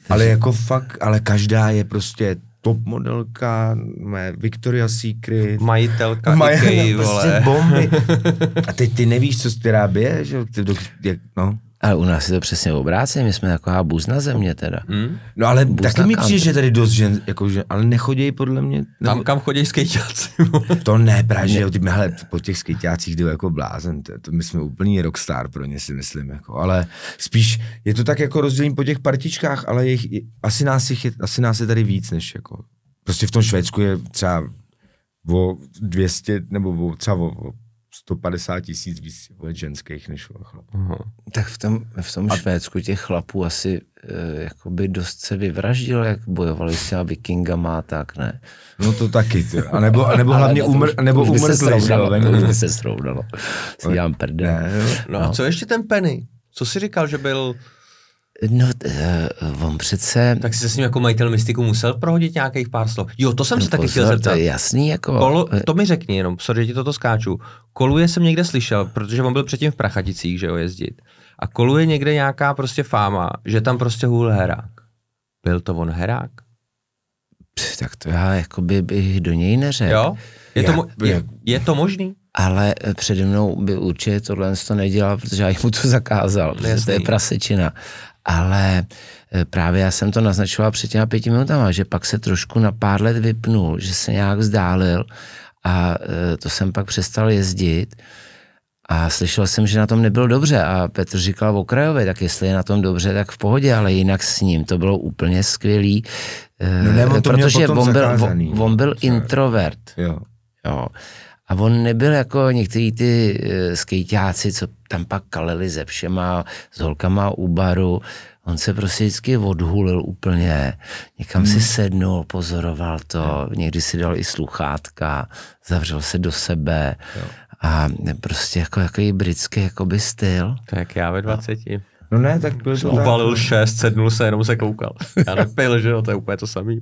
Ale jako fakt, ale každá je prostě top modelka, mé Victoria Secret. Majitelka Maj, IKEA, no, prostě bomby. A teď ty nevíš, co z která běž, že? Ty, do, jak, no. Ale u nás je to přesně obráceně, my jsme taková buzna země teda. Hmm? No ale buzna taky mi přijde, že tady dost žen, jako, že, ale nechodí podle mě. Nebo... Tam, kam chodí skejťáci. to ne, právě, že ty, hele, po těch skejťácích jdou jako blázen, to, to, my jsme úplný rockstar pro ně si myslím, jako, ale spíš je to tak jako rozdělím po těch partičkách, ale jejich, asi, nás jich je, asi nás je tady víc, než jako, prostě v tom Švédsku je třeba o 200, nebo o, třeba o, o 150 tisíc víc ženských než chlapů. Tak v tom, v tom a... Švédsku těch chlapů asi e, jakoby dost se vyvraždilo, jak bojovali s těma vikingama a tak, ne? No to taky, ty. A nebo, a nebo hlavně umr, a nebo už umrzli, se srovnalo, by se srovnalo. Si dělám prdel. No, no a no. co ještě ten Penny? Co jsi říkal, že byl No, uh, on přece... Tak jsi se s ním jako majitel mystiku musel prohodit nějakých pár slov. Jo, to jsem no, se taky chtěl zeptat. To je jasný, jako... Kolo, to mi řekni jenom, sorry, že ti toto skáču. Koluje jsem někde slyšel, protože on byl předtím v Prachaticích, že jo, jezdit. A koluje někde nějaká prostě fáma, že tam prostě hůl herák. Byl to on herák? Tak to já jako by bych do něj neřekl. Jo? Je, já, to, mo- je, je to možný? ale eh, přede mnou by určitě tohle to nedělal, protože já mu to zakázal, protože to je prasečina ale eh, právě já jsem to naznačoval před těma pěti minutama, že pak se trošku na pár let vypnul, že se nějak vzdálil a eh, to jsem pak přestal jezdit a slyšel jsem, že na tom nebyl dobře a Petr říkal o krajovi, tak jestli je na tom dobře, tak v pohodě, ale jinak s ním to bylo úplně skvělý, eh, no ne, on protože on byl, on, on byl introvert. Jo. Jo. A on nebyl jako některý ty skejťáci, co tam pak kalili ze všema, s holkama u baru. On se prostě vždycky odhulil úplně. Někam hmm. si sednul, pozoroval to, hmm. někdy si dal i sluchátka, zavřel se do sebe. Jo. A prostě jako jaký britský jakoby styl. Tak já ve 20. No. No ne, tak byl to Uvalil tak... šest, sednul se, jenom se koukal. Já nepil, že jo, to je úplně to samý.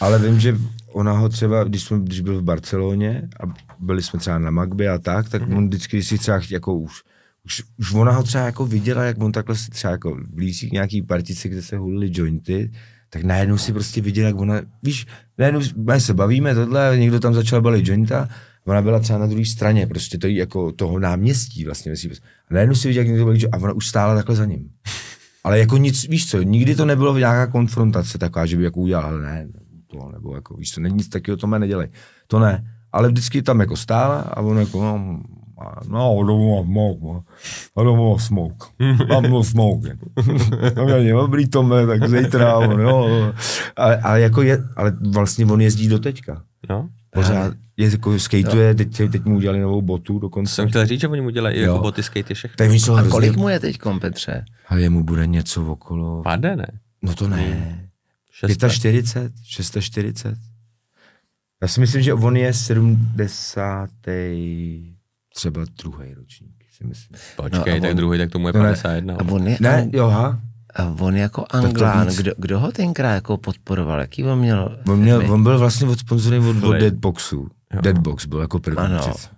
Ale vím, že ona ho třeba, když, jsme, když byl v Barceloně a byli jsme třeba na Magby a tak, tak mm-hmm. on vždycky, když si třeba chtěl, jako už už, už ona ho třeba jako viděla, jak on takhle se třeba jako blíží k nějaký partici, kde se hulili jointy, tak najednou si prostě viděla, jak ona, víš, najednou my se bavíme tohle, někdo tam začal balit jointa, ona byla třeba na druhé straně, prostě to jako toho náměstí vlastně. A najednou si viděla, jak někdo balí a ona už stála takhle za ním. Ale jako nic, víš co, nikdy to nebylo nějaká konfrontace taková, že by jako udělal, ne, to, nebo jako, víš co, nic takového, to mě nedělej. To ne. Ale vždycky tam jako stála a on jako, no, no, I don't want smoke, man. I don't want smoke. I'm not smoking. no, mě, dobrý mě, tak zítra, on, No. Ale, no. ale, jako je, ale vlastně on jezdí do teďka. No. Pořád je, jako skateuje, teď, teď mu udělali novou botu dokonce. Jsem chtěl říct, že oni mu dělají jako boty, skate, všechno. Tak a kolik kolik mu je teď, Petře? A jemu bude něco okolo... Pade, ne? No to ne. 640, 640. Já si myslím, že on je 70 třeba druhý ročník, si myslím. Počkej, no, tak on, druhý, tak tomu je to no 51. Ne, a on je, ne, jo, ha? A on jako Anglán, kdo, kdo, ho tenkrát jako podporoval, jaký on měl? On, měl, on byl vlastně od sponzorem od, od Deadboxu. Jo. Deadbox byl jako první ano. Přece.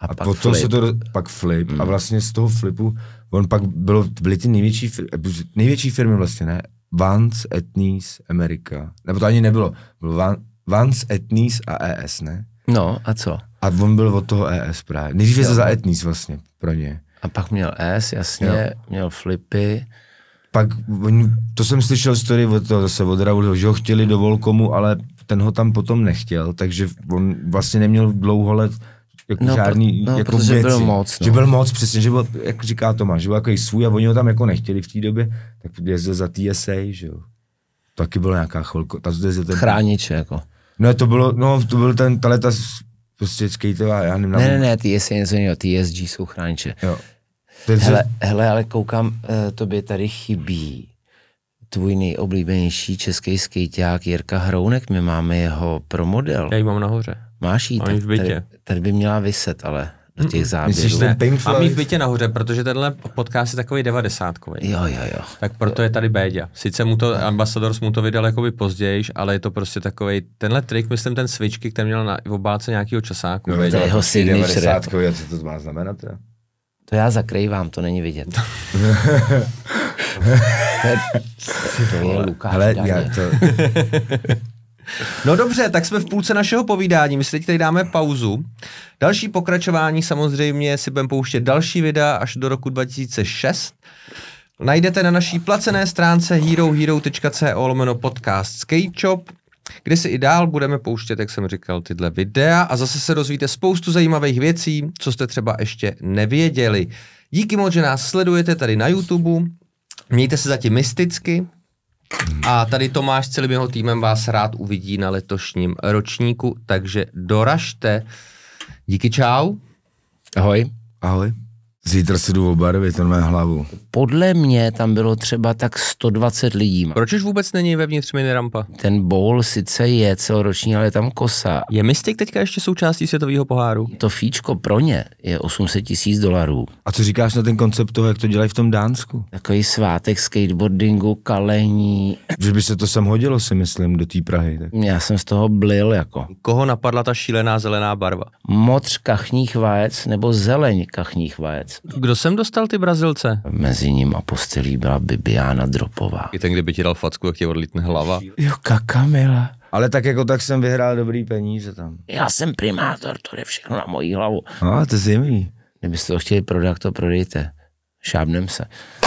A, a pak potom flip. se to, pak flip, mm. a hmm. vlastně z toho flipu, on pak bylo, byly ty největší, největší firmy vlastně, ne? Vans, Etnies, Amerika, nebo to ani nebylo, bylo Vance, Vans, Etnies a ES, ne? No a co? A on byl od toho ES právě. Nejdřív je to za etnis vlastně pro ně. A pak měl S, jasně, jo. měl flipy. Pak, to jsem slyšel story od toho zase od Raulio, že ho chtěli do Volkomu, ale ten ho tam potom nechtěl, takže on vlastně neměl dlouho let jako no, žádný no, jako věci. byl moc. No. Že byl moc, přesně, že byl, jak říká Tomáš, že byl jako svůj a oni ho tam jako nechtěli v té době, tak jezdil za TSA, že jo. Taky byla nějaká chvilka. Ta ten... Chrániče jako. No to bylo, no to byl ten, ta leta prostě skateová, já nevím. Ne, ne, ne, ty je něco jiného, ty SG jsou chrániče. Jo. hele, se... hele, ale koukám, uh, tobě tady chybí tvůj nejoblíbenější český skejťák Jirka Hrounek, my máme jeho pro model. Já ji mám nahoře. Máš jí? Mám tak, v bytě. Tady, tady, by měla vyset, ale do těch záběrů. Myslíš, ne, a mít v bytě nahoře, protože tenhle podcast je takový devadesátkový. Jo, jo, jo. Tak proto je tady Béďa. Sice mu to, ambasador mu to vydal jakoby později, ale je to prostě takový, tenhle trik, myslím ten svičky, který měl na v obálce nějakého časáku. No, Béďa, to je jeho signature. co to má znamenat? Jo? To já zakrývám, to není vidět. to je, to je Lukáš, Ale já to... No dobře, tak jsme v půlce našeho povídání. My si teď tady dáme pauzu. Další pokračování samozřejmě si budeme pouštět další videa až do roku 2006. Najdete na naší placené stránce herohero.co lomeno podcast Skatechop, kde si i dál budeme pouštět, jak jsem říkal, tyhle videa a zase se dozvíte spoustu zajímavých věcí, co jste třeba ještě nevěděli. Díky moc, že nás sledujete tady na YouTube, mějte se zatím mysticky, a tady Tomáš s celým jeho týmem vás rád uvidí na letošním ročníku, takže doražte. Díky, čau. Ahoj. Ahoj. Zítra si jdu obarvit, ten má hlavu. Podle mě tam bylo třeba tak 120 lidí. Proč už vůbec není vevnitř mini rampa? Ten bowl sice je celoroční, ale je tam kosa. Je Mystic teďka ještě součástí světového poháru? To fíčko pro ně je 800 tisíc dolarů. A co říkáš na ten koncept toho, jak to dělají v tom Dánsku? Takový svátek skateboardingu, kalení. Že by se to sem hodilo, si myslím, do té Prahy. Tak. Já jsem z toho blil jako. Koho napadla ta šílená zelená barva? Moc kachních vajec nebo zeleň kachních vajec? vůbec. Kdo jsem dostal ty Brazilce? Mezi ním a postelí byla Bibiana Dropová. I ten, kdyby ti dal facku, jak tě odlítne hlava. Jo, kakamila. Ale tak jako tak jsem vyhrál dobrý peníze tam. Já jsem primátor, to je všechno na mojí hlavu. A, to zimní. Kdybyste to chtěli prodat, to prodejte. Šábnem se.